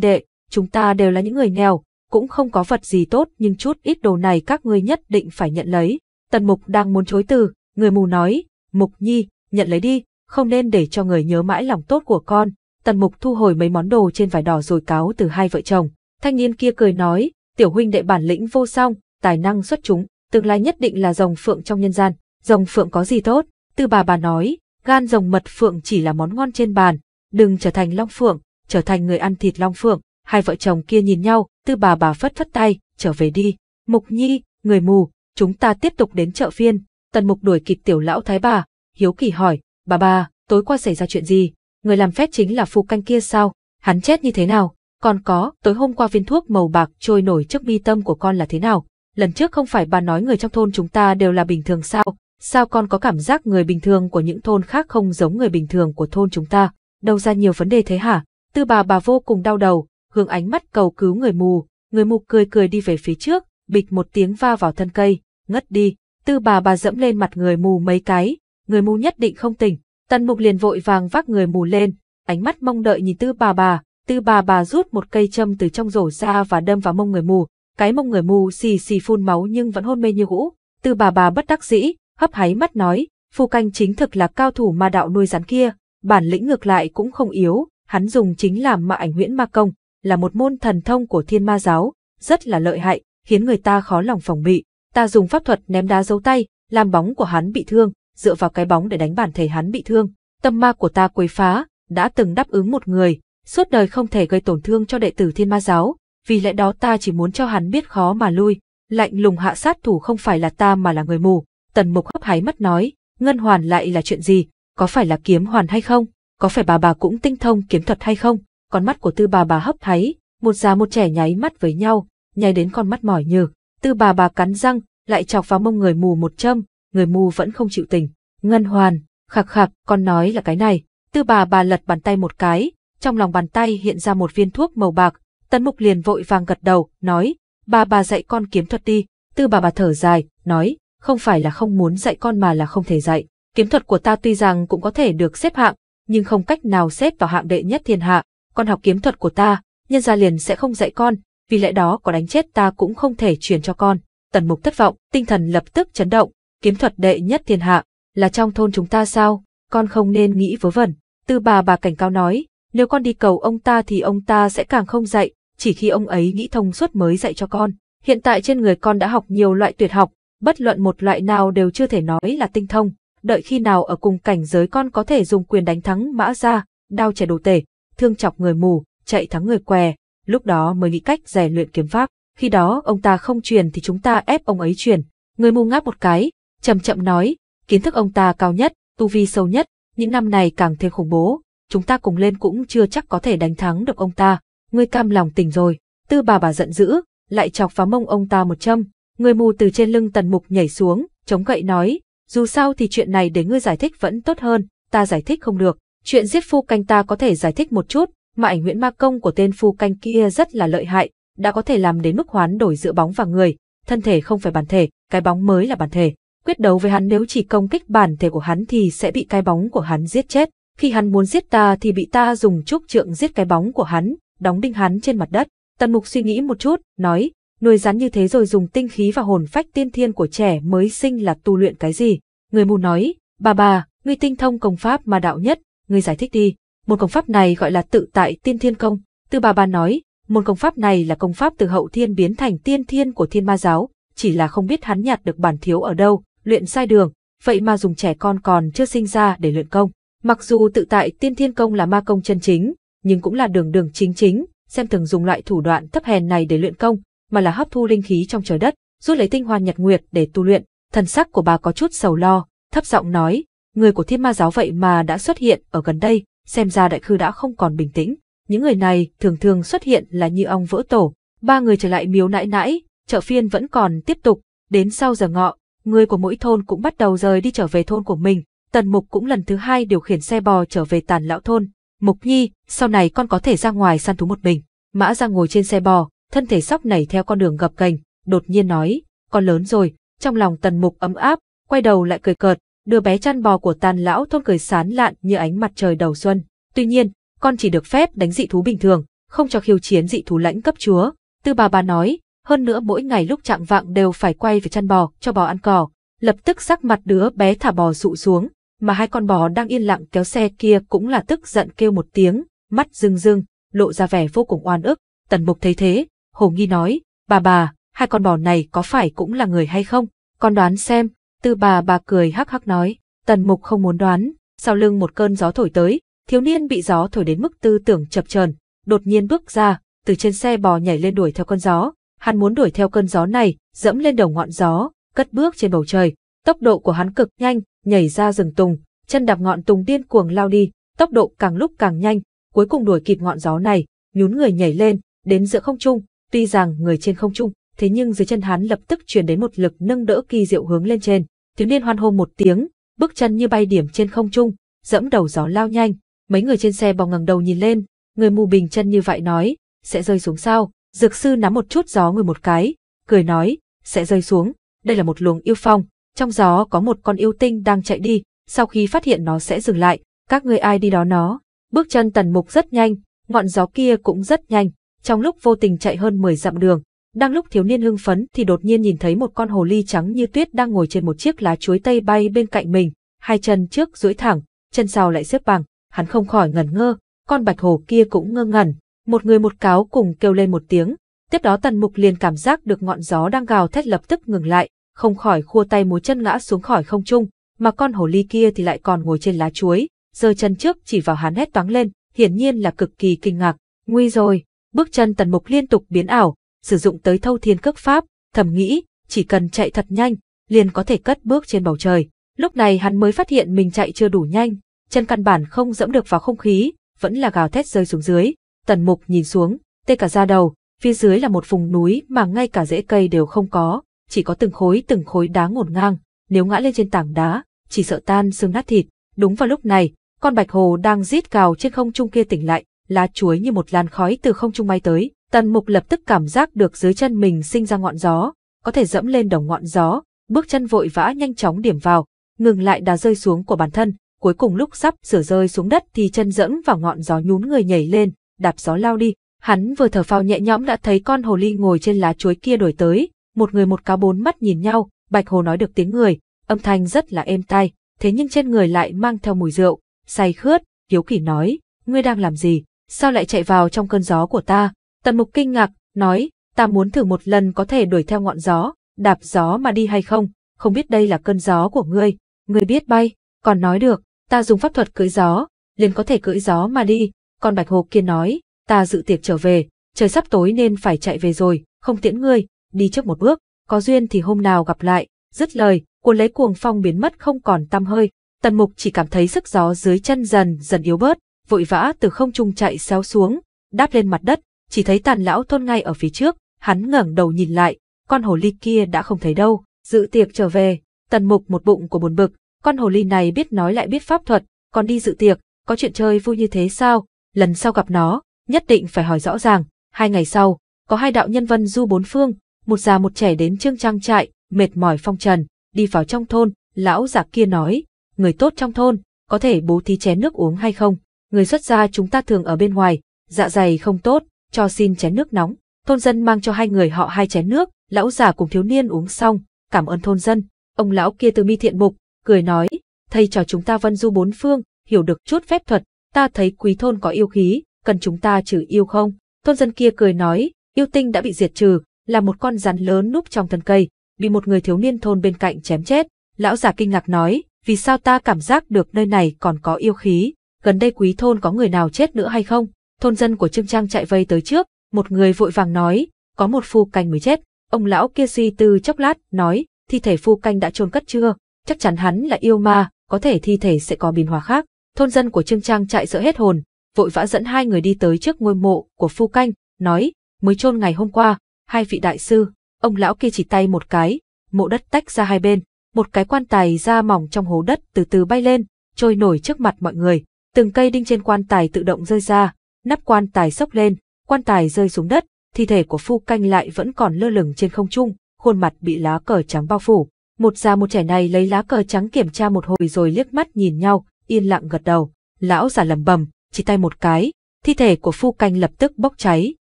đệ, chúng ta đều là những người nghèo, cũng không có vật gì tốt nhưng chút ít đồ này các ngươi nhất định phải nhận lấy. Tần mục đang muốn chối từ, người mù nói, mục nhi, nhận lấy đi, không nên để cho người nhớ mãi lòng tốt của con, Tần Mục thu hồi mấy món đồ trên vải đỏ rồi cáo từ hai vợ chồng. Thanh niên kia cười nói, tiểu huynh đệ bản lĩnh vô song, tài năng xuất chúng, tương lai nhất định là rồng phượng trong nhân gian. Rồng phượng có gì tốt? Tư bà bà nói, gan rồng mật phượng chỉ là món ngon trên bàn, đừng trở thành long phượng, trở thành người ăn thịt long phượng. Hai vợ chồng kia nhìn nhau, tư bà bà phất phất tay, trở về đi. Mục nhi, người mù, chúng ta tiếp tục đến chợ phiên. Tần mục đuổi kịp tiểu lão thái bà, hiếu kỳ hỏi, bà bà, tối qua xảy ra chuyện gì? người làm phép chính là phu canh kia sao, hắn chết như thế nào, còn có, tối hôm qua viên thuốc màu bạc trôi nổi trước mi tâm của con là thế nào, lần trước không phải bà nói người trong thôn chúng ta đều là bình thường sao, sao con có cảm giác người bình thường của những thôn khác không giống người bình thường của thôn chúng ta, đâu ra nhiều vấn đề thế hả, tư bà bà vô cùng đau đầu, hướng ánh mắt cầu cứu người mù, người mù cười cười đi về phía trước, bịch một tiếng va vào thân cây, ngất đi, tư bà bà dẫm lên mặt người mù mấy cái, người mù nhất định không tỉnh, Tần mục liền vội vàng vác người mù lên, ánh mắt mong đợi nhìn tư bà bà, tư bà bà rút một cây châm từ trong rổ ra và đâm vào mông người mù, cái mông người mù xì xì phun máu nhưng vẫn hôn mê như cũ. Tư bà bà bất đắc dĩ, hấp háy mắt nói, phu canh chính thực là cao thủ ma đạo nuôi rắn kia, bản lĩnh ngược lại cũng không yếu, hắn dùng chính là mạ ảnh huyễn ma công, là một môn thần thông của thiên ma giáo, rất là lợi hại, khiến người ta khó lòng phòng bị. Ta dùng pháp thuật ném đá dấu tay, làm bóng của hắn bị thương, dựa vào cái bóng để đánh bản thể hắn bị thương. Tâm ma của ta quấy phá, đã từng đáp ứng một người, suốt đời không thể gây tổn thương cho đệ tử thiên ma giáo, vì lẽ đó ta chỉ muốn cho hắn biết khó mà lui. Lạnh lùng hạ sát thủ không phải là ta mà là người mù. Tần mục hấp hái mắt nói, ngân hoàn lại là chuyện gì, có phải là kiếm hoàn hay không, có phải bà bà cũng tinh thông kiếm thuật hay không, con mắt của tư bà bà hấp hái một già một trẻ nháy mắt với nhau, nháy đến con mắt mỏi nhừ, tư bà bà cắn răng, lại chọc vào mông người mù một châm, người mù vẫn không chịu tình. Ngân hoàn, khạc khạc, con nói là cái này. Tư bà bà lật bàn tay một cái, trong lòng bàn tay hiện ra một viên thuốc màu bạc. Tấn mục liền vội vàng gật đầu, nói, bà bà dạy con kiếm thuật đi. Tư bà bà thở dài, nói, không phải là không muốn dạy con mà là không thể dạy. Kiếm thuật của ta tuy rằng cũng có thể được xếp hạng, nhưng không cách nào xếp vào hạng đệ nhất thiên hạ. Con học kiếm thuật của ta, nhân gia liền sẽ không dạy con, vì lẽ đó có đánh chết ta cũng không thể truyền cho con. Tần mục thất vọng, tinh thần lập tức chấn động, kiếm thuật đệ nhất thiên hạ, là trong thôn chúng ta sao, con không nên nghĩ vớ vẩn. Tư bà bà cảnh cáo nói, nếu con đi cầu ông ta thì ông ta sẽ càng không dạy, chỉ khi ông ấy nghĩ thông suốt mới dạy cho con. Hiện tại trên người con đã học nhiều loại tuyệt học, bất luận một loại nào đều chưa thể nói là tinh thông. Đợi khi nào ở cùng cảnh giới con có thể dùng quyền đánh thắng mã ra, đao trẻ đồ tể, thương chọc người mù, chạy thắng người què, lúc đó mới nghĩ cách rèn luyện kiếm pháp. Khi đó ông ta không truyền thì chúng ta ép ông ấy truyền. Người mù ngáp một cái, Chậm chậm nói, kiến thức ông ta cao nhất, tu vi sâu nhất, những năm này càng thêm khủng bố, chúng ta cùng lên cũng chưa chắc có thể đánh thắng được ông ta, ngươi cam lòng tỉnh rồi. Tư bà bà giận dữ, lại chọc phá mông ông ta một châm, người mù từ trên lưng tần mục nhảy xuống, chống gậy nói, dù sao thì chuyện này để ngươi giải thích vẫn tốt hơn, ta giải thích không được, chuyện giết phu canh ta có thể giải thích một chút, mà ảnh Nguyễn Ma Công của tên phu canh kia rất là lợi hại, đã có thể làm đến mức hoán đổi giữa bóng và người, thân thể không phải bản thể, cái bóng mới là bản thể quyết đấu với hắn nếu chỉ công kích bản thể của hắn thì sẽ bị cái bóng của hắn giết chết. Khi hắn muốn giết ta thì bị ta dùng trúc trượng giết cái bóng của hắn, đóng đinh hắn trên mặt đất. Tần mục suy nghĩ một chút, nói, nuôi rắn như thế rồi dùng tinh khí và hồn phách tiên thiên của trẻ mới sinh là tu luyện cái gì? Người mù nói, bà bà, ngươi tinh thông công pháp mà đạo nhất, ngươi giải thích đi. Một công pháp này gọi là tự tại tiên thiên công. Từ bà bà nói, một công pháp này là công pháp từ hậu thiên biến thành tiên thiên của thiên ma giáo, chỉ là không biết hắn nhặt được bản thiếu ở đâu, luyện sai đường, vậy mà dùng trẻ con còn chưa sinh ra để luyện công. Mặc dù tự tại tiên thiên công là ma công chân chính, nhưng cũng là đường đường chính chính, xem thường dùng loại thủ đoạn thấp hèn này để luyện công, mà là hấp thu linh khí trong trời đất, rút lấy tinh hoa nhật nguyệt để tu luyện. Thần sắc của bà có chút sầu lo, thấp giọng nói, người của thiên ma giáo vậy mà đã xuất hiện ở gần đây, xem ra đại khư đã không còn bình tĩnh. Những người này thường thường xuất hiện là như ong vỡ tổ. Ba người trở lại miếu nãi nãi, chợ phiên vẫn còn tiếp tục, đến sau giờ ngọ, người của mỗi thôn cũng bắt đầu rời đi trở về thôn của mình. Tần Mục cũng lần thứ hai điều khiển xe bò trở về tàn lão thôn. Mục Nhi, sau này con có thể ra ngoài săn thú một mình. Mã ra ngồi trên xe bò, thân thể sóc nảy theo con đường gập ghềnh, đột nhiên nói, con lớn rồi, trong lòng Tần Mục ấm áp, quay đầu lại cười cợt, Đưa bé chăn bò của tàn lão thôn cười sán lạn như ánh mặt trời đầu xuân. Tuy nhiên, con chỉ được phép đánh dị thú bình thường, không cho khiêu chiến dị thú lãnh cấp chúa. Tư bà bà nói, hơn nữa mỗi ngày lúc chạng vạng đều phải quay về chăn bò cho bò ăn cỏ. Lập tức sắc mặt đứa bé thả bò rụ xuống, mà hai con bò đang yên lặng kéo xe kia cũng là tức giận kêu một tiếng, mắt rưng rưng, lộ ra vẻ vô cùng oan ức. Tần Mục thấy thế, hồ nghi nói, bà bà, hai con bò này có phải cũng là người hay không? Con đoán xem, tư bà bà cười hắc hắc nói, Tần Mục không muốn đoán, sau lưng một cơn gió thổi tới, thiếu niên bị gió thổi đến mức tư tưởng chập chờn, đột nhiên bước ra, từ trên xe bò nhảy lên đuổi theo con gió, hắn muốn đuổi theo cơn gió này, dẫm lên đầu ngọn gió, cất bước trên bầu trời. Tốc độ của hắn cực nhanh, nhảy ra rừng tùng, chân đạp ngọn tùng điên cuồng lao đi, tốc độ càng lúc càng nhanh, cuối cùng đuổi kịp ngọn gió này, nhún người nhảy lên, đến giữa không trung, tuy rằng người trên không trung, thế nhưng dưới chân hắn lập tức truyền đến một lực nâng đỡ kỳ diệu hướng lên trên. Thiếu niên hoan hô một tiếng, bước chân như bay điểm trên không trung, dẫm đầu gió lao nhanh, mấy người trên xe bò ngẩng đầu nhìn lên, người mù bình chân như vậy nói, sẽ rơi xuống sao? Dược sư nắm một chút gió người một cái, cười nói, sẽ rơi xuống, đây là một luồng yêu phong, trong gió có một con yêu tinh đang chạy đi, sau khi phát hiện nó sẽ dừng lại, các ngươi ai đi đó nó. Bước chân tần mục rất nhanh, ngọn gió kia cũng rất nhanh, trong lúc vô tình chạy hơn 10 dặm đường. Đang lúc thiếu niên hưng phấn thì đột nhiên nhìn thấy một con hồ ly trắng như tuyết đang ngồi trên một chiếc lá chuối tây bay bên cạnh mình, hai chân trước duỗi thẳng, chân sau lại xếp bằng, hắn không khỏi ngẩn ngơ, con bạch hồ kia cũng ngơ ngẩn, một người một cáo cùng kêu lên một tiếng, tiếp đó tần mục liền cảm giác được ngọn gió đang gào thét lập tức ngừng lại, không khỏi khua tay múa chân ngã xuống khỏi không trung, mà con hổ ly kia thì lại còn ngồi trên lá chuối, giơ chân trước chỉ vào hắn hét toáng lên, hiển nhiên là cực kỳ kinh ngạc, nguy rồi, bước chân tần mục liên tục biến ảo, sử dụng tới thâu thiên cước pháp, thầm nghĩ, chỉ cần chạy thật nhanh, liền có thể cất bước trên bầu trời. Lúc này hắn mới phát hiện mình chạy chưa đủ nhanh, chân căn bản không dẫm được vào không khí, vẫn là gào thét rơi xuống dưới, Tần Mục nhìn xuống, tê cả da đầu, phía dưới là một vùng núi mà ngay cả rễ cây đều không có, chỉ có từng khối từng khối đá ngổn ngang, nếu ngã lên trên tảng đá, chỉ sợ tan xương nát thịt. Đúng vào lúc này, con bạch hồ đang rít gào trên không trung kia tỉnh lại, lá chuối như một làn khói từ không trung bay tới. Tần Mục lập tức cảm giác được dưới chân mình sinh ra ngọn gió, có thể dẫm lên đầu ngọn gió, bước chân vội vã nhanh chóng điểm vào, ngừng lại đá rơi xuống của bản thân, cuối cùng lúc sắp sửa rơi xuống đất thì chân dẫn vào ngọn gió nhún người nhảy lên, đạp gió lao đi. Hắn vừa thở phào nhẹ nhõm đã thấy con hồ ly ngồi trên lá chuối kia đổi tới, một người một cá bốn mắt nhìn nhau, bạch hồ nói được tiếng người, âm thanh rất là êm tai, thế nhưng trên người lại mang theo mùi rượu, say khướt, hiếu kỷ nói, ngươi đang làm gì, sao lại chạy vào trong cơn gió của ta, tần mục kinh ngạc, nói, ta muốn thử một lần có thể đuổi theo ngọn gió, đạp gió mà đi hay không, không biết đây là cơn gió của ngươi, ngươi biết bay, còn nói được, ta dùng pháp thuật cưỡi gió, liền có thể cưỡi gió mà đi, con Bạch Hộp kia nói, ta dự tiệc trở về, trời sắp tối nên phải chạy về rồi, không tiễn ngươi, đi trước một bước, có duyên thì hôm nào gặp lại, dứt lời, cuốn lấy cuồng phong biến mất không còn tăm hơi. Tần Mục chỉ cảm thấy sức gió dưới chân dần dần yếu bớt, vội vã từ không trung chạy xéo xuống, đáp lên mặt đất, chỉ thấy tàn lão thôn ngay ở phía trước, hắn ngẩng đầu nhìn lại, con hồ ly kia đã không thấy đâu, dự tiệc trở về, Tần Mục một bụng của buồn bực, con hồ ly này biết nói lại biết pháp thuật, còn đi dự tiệc, có chuyện chơi vui như thế sao, lần sau gặp nó, nhất định phải hỏi rõ ràng. Hai ngày sau, có hai đạo nhân vân du bốn phương, một già một trẻ đến trương trang trại, mệt mỏi phong trần, đi vào trong thôn, lão già kia nói, người tốt trong thôn, có thể bố thí chén nước uống hay không? Người xuất gia chúng ta thường ở bên ngoài, dạ dày không tốt, cho xin chén nước nóng. Thôn dân mang cho hai người họ hai chén nước, lão già cùng thiếu niên uống xong, cảm ơn thôn dân. Ông lão kia từ mi thiện mục, cười nói, thầy trò chúng ta vân du bốn phương, hiểu được chút phép thuật, ta thấy quý thôn có yêu khí, cần chúng ta trừ yêu không? Thôn dân kia cười nói, yêu tinh đã bị diệt trừ, là một con rắn lớn núp trong thân cây, bị một người thiếu niên thôn bên cạnh chém chết. Lão già kinh ngạc nói, vì sao ta cảm giác được nơi này còn có yêu khí, gần đây quý thôn có người nào chết nữa hay không? Thôn dân của Trương Trang chạy vây tới trước, một người vội vàng nói, có một phu canh mới chết. Ông lão kia suy tư chốc lát, nói, thi thể phu canh đã chôn cất chưa? Chắc chắn hắn là yêu ma, có thể thi thể sẽ có biến hóa khác. Thôn dân của Trương Trang chạy sợ hết hồn, vội vã dẫn hai người đi tới trước ngôi mộ của Phu Canh, nói, mới chôn ngày hôm qua, hai vị đại sư, ông lão kia chỉ tay một cái, mộ đất tách ra hai bên, một cái quan tài da mỏng trong hố đất từ từ bay lên, trôi nổi trước mặt mọi người, từng cây đinh trên quan tài tự động rơi ra, nắp quan tài sốc lên, quan tài rơi xuống đất, thi thể của Phu Canh lại vẫn còn lơ lửng trên không trung, khuôn mặt bị lá cờ trắng bao phủ. Một già một trẻ này lấy lá cờ trắng kiểm tra một hồi rồi liếc mắt nhìn nhau, yên lặng gật đầu. Lão giả lầm bầm, chỉ tay một cái, thi thể của phu canh lập tức bốc cháy,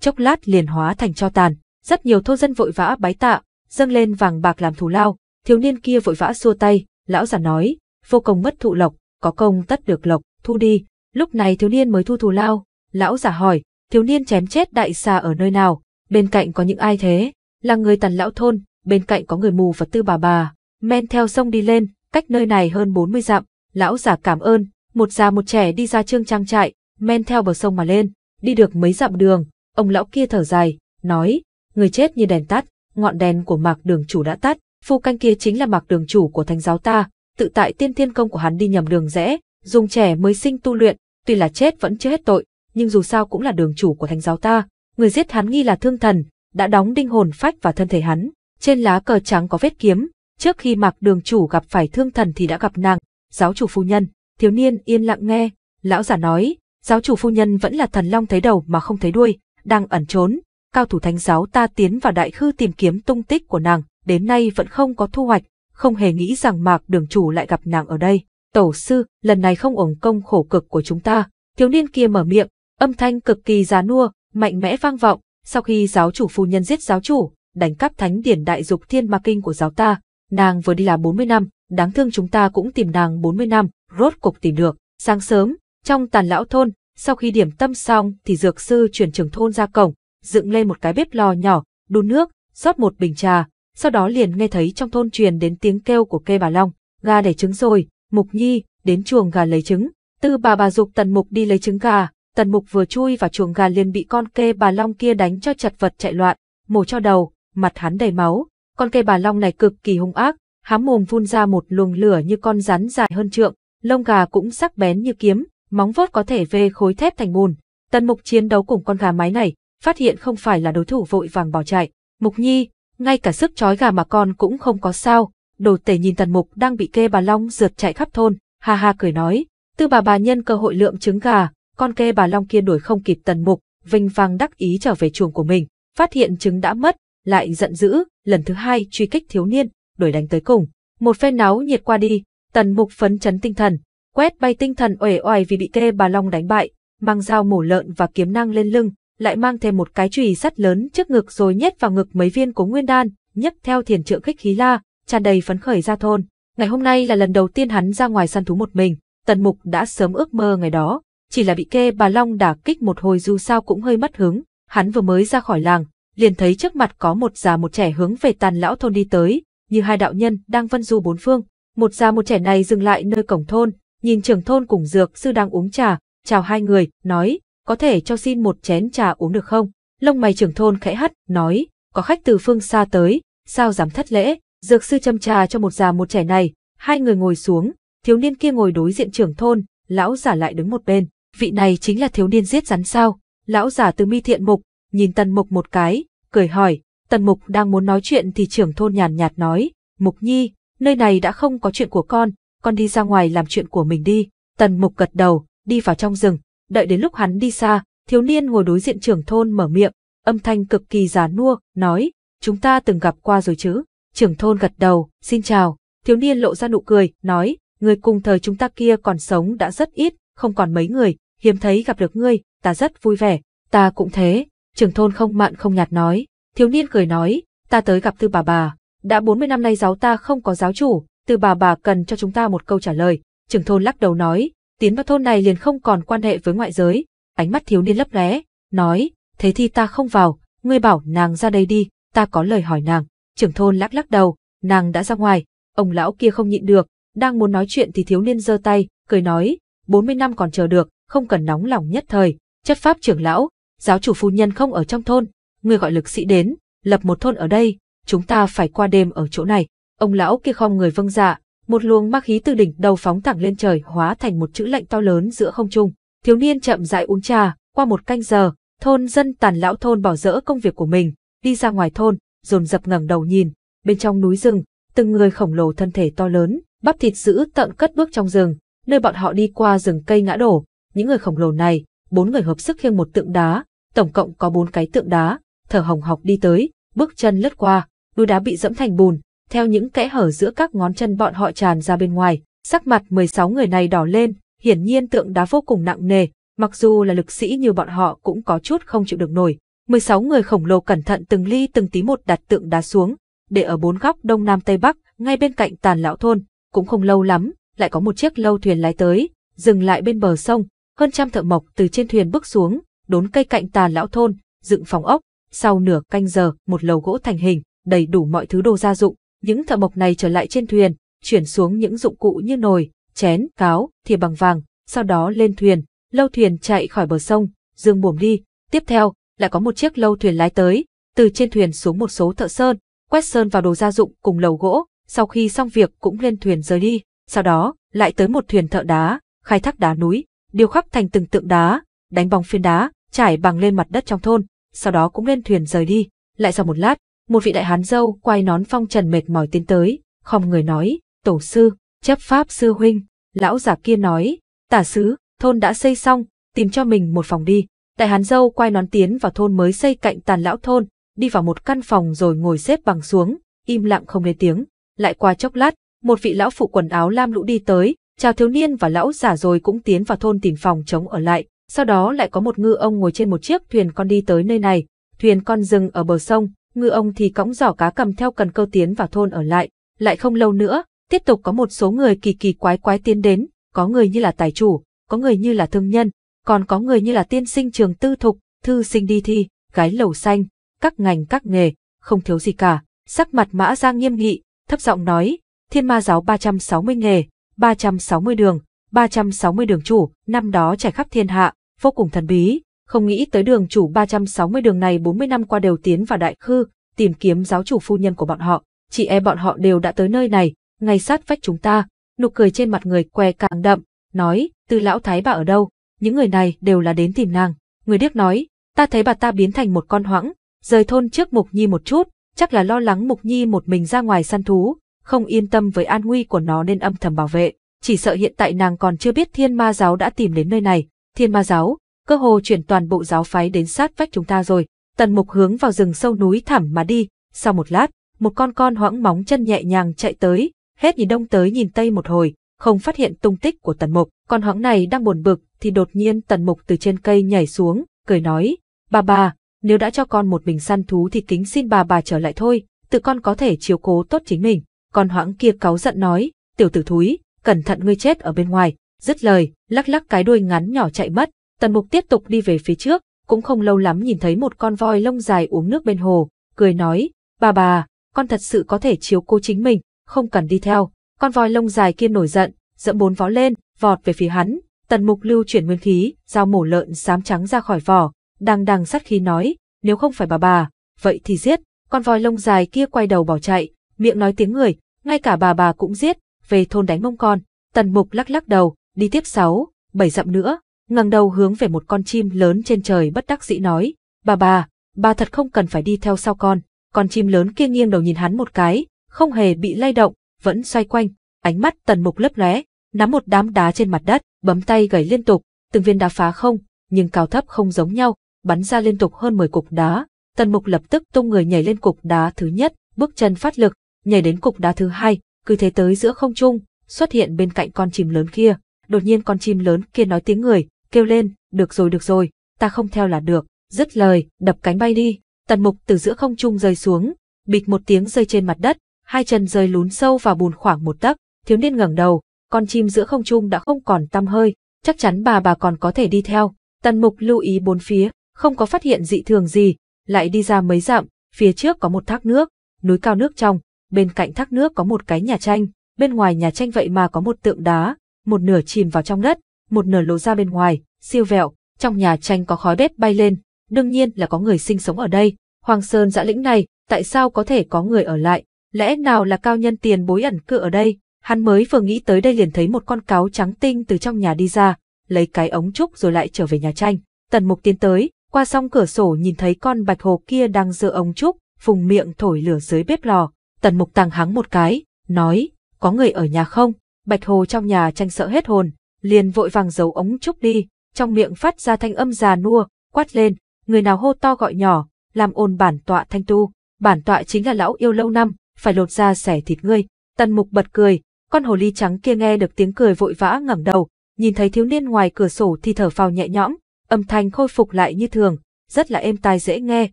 chốc lát liền hóa thành cho tàn. Rất nhiều thô dân vội vã bái tạ, dâng lên vàng bạc làm thù lao, thiếu niên kia vội vã xua tay, lão giả nói, vô công mất thụ lộc, có công tất được lộc, thu đi. Lúc này thiếu niên mới thu thù lao, lão giả hỏi, thiếu niên chém chết đại xa ở nơi nào, bên cạnh có những ai thế, là người tàn lão thôn, bên cạnh có người mù và tư bà bà, men theo sông đi lên, cách nơi này hơn 40 dặm, Lão giả cảm ơn, một già một trẻ đi ra trương trang trại, men theo bờ sông mà lên, đi được mấy dặm đường, ông lão kia thở dài, nói, người chết như đèn tắt, ngọn đèn của mạc đường chủ đã tắt, phu canh kia chính là mạc đường chủ của thánh giáo ta, tự tại tiên thiên công của hắn đi nhầm đường rẽ, dùng trẻ mới sinh tu luyện, tuy là chết vẫn chưa hết tội, nhưng dù sao cũng là đường chủ của thánh giáo ta, người giết hắn nghi là thương thần, đã đóng đinh hồn phách và thân thể hắn, trên lá cờ trắng có vết kiếm, trước khi mạc đường chủ gặp phải thương thần thì đã gặp nàng giáo chủ phu nhân, thiếu niên yên lặng nghe, lão giả nói, giáo chủ phu nhân vẫn là thần long thấy đầu mà không thấy đuôi, đang ẩn trốn, cao thủ thánh giáo ta tiến vào đại khư tìm kiếm tung tích của nàng, đến nay vẫn không có thu hoạch, không hề nghĩ rằng mạc đường chủ lại gặp nàng ở đây. Tổ sư, lần này không ổng công khổ cực của chúng ta, thiếu niên kia mở miệng, âm thanh cực kỳ già nua, mạnh mẽ vang vọng, sau khi giáo chủ phu nhân giết giáo chủ, đánh cắp thánh điển đại dục thiên ma kinh của giáo ta, nàng vừa đi là 40 năm, đáng thương chúng ta cũng tìm nàng 40 năm, rốt cục tìm được. Sáng sớm, trong tàn lão thôn, sau khi điểm tâm xong thì dược sư chuyển trường thôn ra cổng, dựng lên một cái bếp lò nhỏ, đun nước, rót một bình trà, sau đó liền nghe thấy trong thôn truyền đến tiếng kêu của cây bà Long, gà đẻ trứng rồi, Mục Nhi, đến chuồng gà lấy trứng. Tư bà bà dục Tần Mục đi lấy trứng gà, Tần Mục vừa chui vào chuồng gà liền bị con kê bà Long kia đánh cho chật vật chạy loạn, mổ cho đầu, mặt hắn đầy máu. Con kê bà Long này cực kỳ hung ác, há mồm phun ra một luồng lửa như con rắn dài hơn trượng, lông gà cũng sắc bén như kiếm, móng vuốt có thể vê khối thép thành bùn. Tần Mục chiến đấu cùng con gà mái này, phát hiện không phải là đối thủ vội vàng bỏ chạy. Mục Nhi, ngay cả sức chói gà mà con cũng không có sao. Đồ Tể nhìn Tần Mục đang bị kê bà long rượt chạy khắp thôn, ha ha cười nói, tư bà bà nhân cơ hội lượm trứng gà, con kê bà long kia đuổi không kịp Tần Mục, vinh vang đắc ý trở về chuồng của mình, phát hiện trứng đã mất, lại giận dữ, lần thứ hai truy kích thiếu niên, đuổi đánh tới cùng. Một phen náo nhiệt qua đi, tần mục phấn chấn tinh thần, quét bay tinh thần uể oải vì bị kê bà Long đánh bại, mang dao mổ lợn và kiếm năng lên lưng, lại mang thêm một cái chùy sắt lớn trước ngực rồi nhét vào ngực mấy viên của nguyên đan, nhấc theo thiền trượng khích khí la, tràn đầy phấn khởi ra thôn. Ngày hôm nay là lần đầu tiên hắn ra ngoài săn thú một mình, tần mục đã sớm ước mơ ngày đó, chỉ là bị kê bà Long đả kích một hồi dù sao cũng hơi mất hứng, hắn vừa mới ra khỏi làng, liền thấy trước mặt có một già một trẻ hướng về tàn lão thôn đi tới, như hai đạo nhân đang vân du bốn phương. Một già một trẻ này dừng lại nơi cổng thôn, nhìn trưởng thôn cùng dược sư đang uống trà, chào hai người, nói, có thể cho xin một chén trà uống được không? Lông mày trưởng thôn khẽ hắt, nói, có khách từ phương xa tới, sao dám thất lễ? Dược sư châm trà cho một già một trẻ này, hai người ngồi xuống, thiếu niên kia ngồi đối diện trưởng thôn, lão giả lại đứng một bên. Vị này chính là thiếu niên giết rắn sao? Lão giả từ mi thiện mục, nhìn tần mục một cái, cười hỏi, Tần Mục đang muốn nói chuyện thì trưởng thôn nhàn nhạt nói, Mục Nhi, nơi này đã không có chuyện của con, con đi ra ngoài làm chuyện của mình đi. Tần Mục gật đầu, đi vào trong rừng, đợi đến lúc hắn đi xa, thiếu niên ngồi đối diện trưởng thôn mở miệng, âm thanh cực kỳ già nua, nói, chúng ta từng gặp qua rồi chứ. Trưởng thôn gật đầu, xin chào, thiếu niên lộ ra nụ cười, nói, người cùng thời chúng ta kia còn sống đã rất ít, không còn mấy người, hiếm thấy gặp được ngươi, ta rất vui vẻ, ta cũng thế. Trưởng thôn không mặn không nhạt nói, Thiếu niên cười nói, ta tới gặp tư bà bà, đã 40 năm nay giáo ta không có giáo chủ, tư bà bà cần cho chúng ta một câu trả lời. Trưởng thôn lắc đầu nói, tiến vào thôn này liền không còn quan hệ với ngoại giới. Ánh mắt thiếu niên lấp lé, nói, thế thì ta không vào, ngươi bảo nàng ra đây đi, ta có lời hỏi nàng. Trưởng thôn lắc lắc đầu, nàng đã ra ngoài, ông lão kia không nhịn được, đang muốn nói chuyện thì thiếu niên giơ tay, cười nói, 40 năm còn chờ được, không cần nóng lòng nhất thời. Chất pháp trưởng lão, giáo chủ phu nhân không ở trong thôn, người gọi lực sĩ đến, lập một thôn ở đây, chúng ta phải qua đêm ở chỗ này. Ông lão kia khom người vâng dạ, một luồng ma khí từ đỉnh đầu phóng thẳng lên trời hóa thành một chữ lệnh to lớn giữa không trung. Thiếu niên chậm rãi uống trà, qua một canh giờ, thôn dân tàn lão thôn bỏ dỡ công việc của mình, đi ra ngoài thôn, dồn dập ngẩng đầu nhìn, bên trong núi rừng, từng người khổng lồ thân thể to lớn, bắp thịt dữ tận cất bước trong rừng, nơi bọn họ đi qua rừng cây ngã đổ, những người khổng lồ này, bốn người hợp sức khiêng một tượng đá, tổng cộng có bốn cái tượng đá, thở hồng hộc đi tới, bước chân lướt qua, núi đá bị dẫm thành bùn, theo những kẽ hở giữa các ngón chân bọn họ tràn ra bên ngoài, sắc mặt 16 người này đỏ lên, hiển nhiên tượng đá vô cùng nặng nề, mặc dù là lực sĩ như bọn họ cũng có chút không chịu được nổi. 16 người khổng lồ cẩn thận từng ly từng tí một đặt tượng đá xuống, để ở bốn góc đông nam tây bắc, ngay bên cạnh tàn lão thôn, cũng không lâu lắm, lại có một chiếc lâu thuyền lái tới, dừng lại bên bờ sông, hơn trăm thợ mộc từ trên thuyền bước xuống, đốn cây cạnh tàn lão thôn, dựng phòng ốc, sau nửa canh giờ, một lầu gỗ thành hình, đầy đủ mọi thứ đồ gia dụng, những thợ mộc này trở lại trên thuyền, chuyển xuống những dụng cụ như nồi, chén, cáo, thìa bằng vàng, sau đó lên thuyền, lâu thuyền chạy khỏi bờ sông, dương buồm đi, tiếp theo, lại có một chiếc lâu thuyền lái tới, từ trên thuyền xuống một số thợ sơn, quét sơn vào đồ gia dụng cùng lầu gỗ, sau khi xong việc cũng lên thuyền rời đi, sau đó, lại tới một thuyền thợ đá, khai thác đá núi, điêu khắc thành từng tượng đá, đánh bóng phiến đá, trải bằng lên mặt đất trong thôn, sau đó cũng lên thuyền rời đi. Lại sau một lát, một vị đại hán dâu quay nón phong trần mệt mỏi tiến tới, không người nói, tổ sư, chấp pháp sư huynh, lão giả kia nói, tả sứ, thôn đã xây xong, tìm cho mình một phòng đi. Đại hán dâu quay nón tiến vào thôn mới xây cạnh tàn lão thôn, đi vào một căn phòng rồi ngồi xếp bằng xuống, im lặng không lên tiếng. Lại qua chốc lát, một vị lão phụ quần áo lam lũ đi tới, chào thiếu niên và lão giả rồi cũng tiến vào thôn tìm phòng chống ở lại. Sau đó lại có một ngư ông ngồi trên một chiếc thuyền con đi tới nơi này, thuyền con dừng ở bờ sông, ngư ông thì cõng giỏ cá cầm theo cần câu tiến vào thôn ở lại. Lại không lâu nữa, tiếp tục có một số người kỳ kỳ quái quái tiến đến, có người như là tài chủ, có người như là thương nhân, còn có người như là tiên sinh trường tư thục, thư sinh đi thi, gái lầu xanh, các ngành các nghề, không thiếu gì cả. Sắc mặt mã giang nghiêm nghị, thấp giọng nói, thiên ma giáo 360 nghề, 360 đường, 360 đường chủ, năm đó trải khắp thiên hạ, vô cùng thần bí, không nghĩ tới đường chủ 360 đường này 40 năm qua đều tiến vào đại khư, tìm kiếm giáo chủ phu nhân của bọn họ, chị e bọn họ đều đã tới nơi này, ngay sát vách chúng ta, nụ cười trên mặt người que càng đậm, nói, từ lão thái bà ở đâu, những người này đều là đến tìm nàng. Người điếc nói, ta thấy bà ta biến thành một con hoãng, rời thôn trước Mục Nhi một chút, chắc là lo lắng Mục Nhi một mình ra ngoài săn thú, không yên tâm với an nguy của nó nên âm thầm bảo vệ chỉ sợ hiện tại nàng còn chưa biết thiên ma giáo đã tìm đến nơi này. Thiên ma giáo, cơ hồ chuyển toàn bộ giáo phái đến sát vách chúng ta rồi. Tần mục hướng vào rừng sâu núi thẳm mà đi, sau một lát, một con con hoãng móng chân nhẹ nhàng chạy tới, hết nhìn đông tới nhìn tây một hồi, không phát hiện tung tích của tần mục. Con hoãng này đang buồn bực, thì đột nhiên tần mục từ trên cây nhảy xuống, cười nói, bà bà, nếu đã cho con một mình săn thú thì kính xin bà bà trở lại thôi, tự con có thể chiếu cố tốt chính mình. Con hoãng kia cáu giận nói, tiểu tử thúi, cẩn thận ngươi chết ở bên ngoài, dứt lời, lắc lắc cái đuôi ngắn nhỏ chạy mất, tần mục tiếp tục đi về phía trước, cũng không lâu lắm nhìn thấy một con voi lông dài uống nước bên hồ, cười nói, bà bà, con thật sự có thể chiếu cố chính mình, không cần đi theo. Con voi lông dài kia nổi giận, dẫm bốn vó lên, vọt về phía hắn, tần mục lưu chuyển nguyên khí, dao mổ lợn xám trắng ra khỏi vỏ, đang đằng sắt khí nói, nếu không phải bà bà, vậy thì giết, con voi lông dài kia quay đầu bỏ chạy, miệng nói tiếng người, ngay cả bà bà cũng giết, về thôn đánh mông con. Tần Mục lắc lắc đầu, đi tiếp sáu, bảy dặm nữa, ngẩng đầu hướng về một con chim lớn trên trời bất đắc dĩ nói, bà bà, bà thật không cần phải đi theo sau con. Con chim lớn kia nghiêng đầu nhìn hắn một cái, không hề bị lay động, vẫn xoay quanh, ánh mắt Tần Mục lấp lóe, nắm một đám đá trên mặt đất, bấm tay gảy liên tục, từng viên đá phá không, nhưng cao thấp không giống nhau, bắn ra liên tục hơn 10 cục đá. Tần Mục lập tức tung người nhảy lên cục đá thứ nhất, bước chân phát lực, nhảy đến cục đá thứ hai, cứ thế tới giữa không trung, xuất hiện bên cạnh con chim lớn kia. Đột nhiên con chim lớn kia nói tiếng người, kêu lên, được rồi được rồi, ta không theo là được, dứt lời, đập cánh bay đi. Tần mục từ giữa không trung rơi xuống, bịch một tiếng rơi trên mặt đất, hai chân rơi lún sâu vào bùn khoảng một tấc, thiếu niên ngẩng đầu, con chim giữa không trung đã không còn tăm hơi, chắc chắn bà bà còn có thể đi theo. Tần mục lưu ý bốn phía, không có phát hiện dị thường gì, lại đi ra mấy dặm, phía trước có một thác nước, núi cao nước trong, bên cạnh thác nước có một cái nhà tranh, bên ngoài nhà tranh vậy mà có một tượng đá, một nửa chìm vào trong đất, một nửa lộ ra bên ngoài, siêu vẹo, trong nhà tranh có khói bếp bay lên, đương nhiên là có người sinh sống ở đây. Hoàng Sơn dã lĩnh này, tại sao có thể có người ở lại? Lẽ nào là cao nhân tiền bối ẩn cư ở đây? Hắn mới vừa nghĩ tới đây liền thấy một con cáo trắng tinh từ trong nhà đi ra, lấy cái ống trúc rồi lại trở về nhà tranh. Tần Mục tiến tới, qua xong cửa sổ nhìn thấy con bạch hồ kia đang dựa ống trúc, phùng miệng thổi lửa dưới bếp lò, Tần Mục Tàng hắng một cái, nói, có người ở nhà không? Bạch Hồ trong nhà tranh sợ hết hồn, liền vội vàng giấu ống trúc đi, trong miệng phát ra thanh âm già nua, quát lên, người nào hô to gọi nhỏ, làm ồn bản tọa thanh tu, bản tọa chính là lão yêu lâu năm, phải lột ra xẻ thịt ngươi. Tần Mục bật cười, con hồ ly trắng kia nghe được tiếng cười vội vã ngẩng đầu, nhìn thấy thiếu niên ngoài cửa sổ thì thở phào nhẹ nhõm, âm thanh khôi phục lại như thường, rất là êm tai dễ nghe,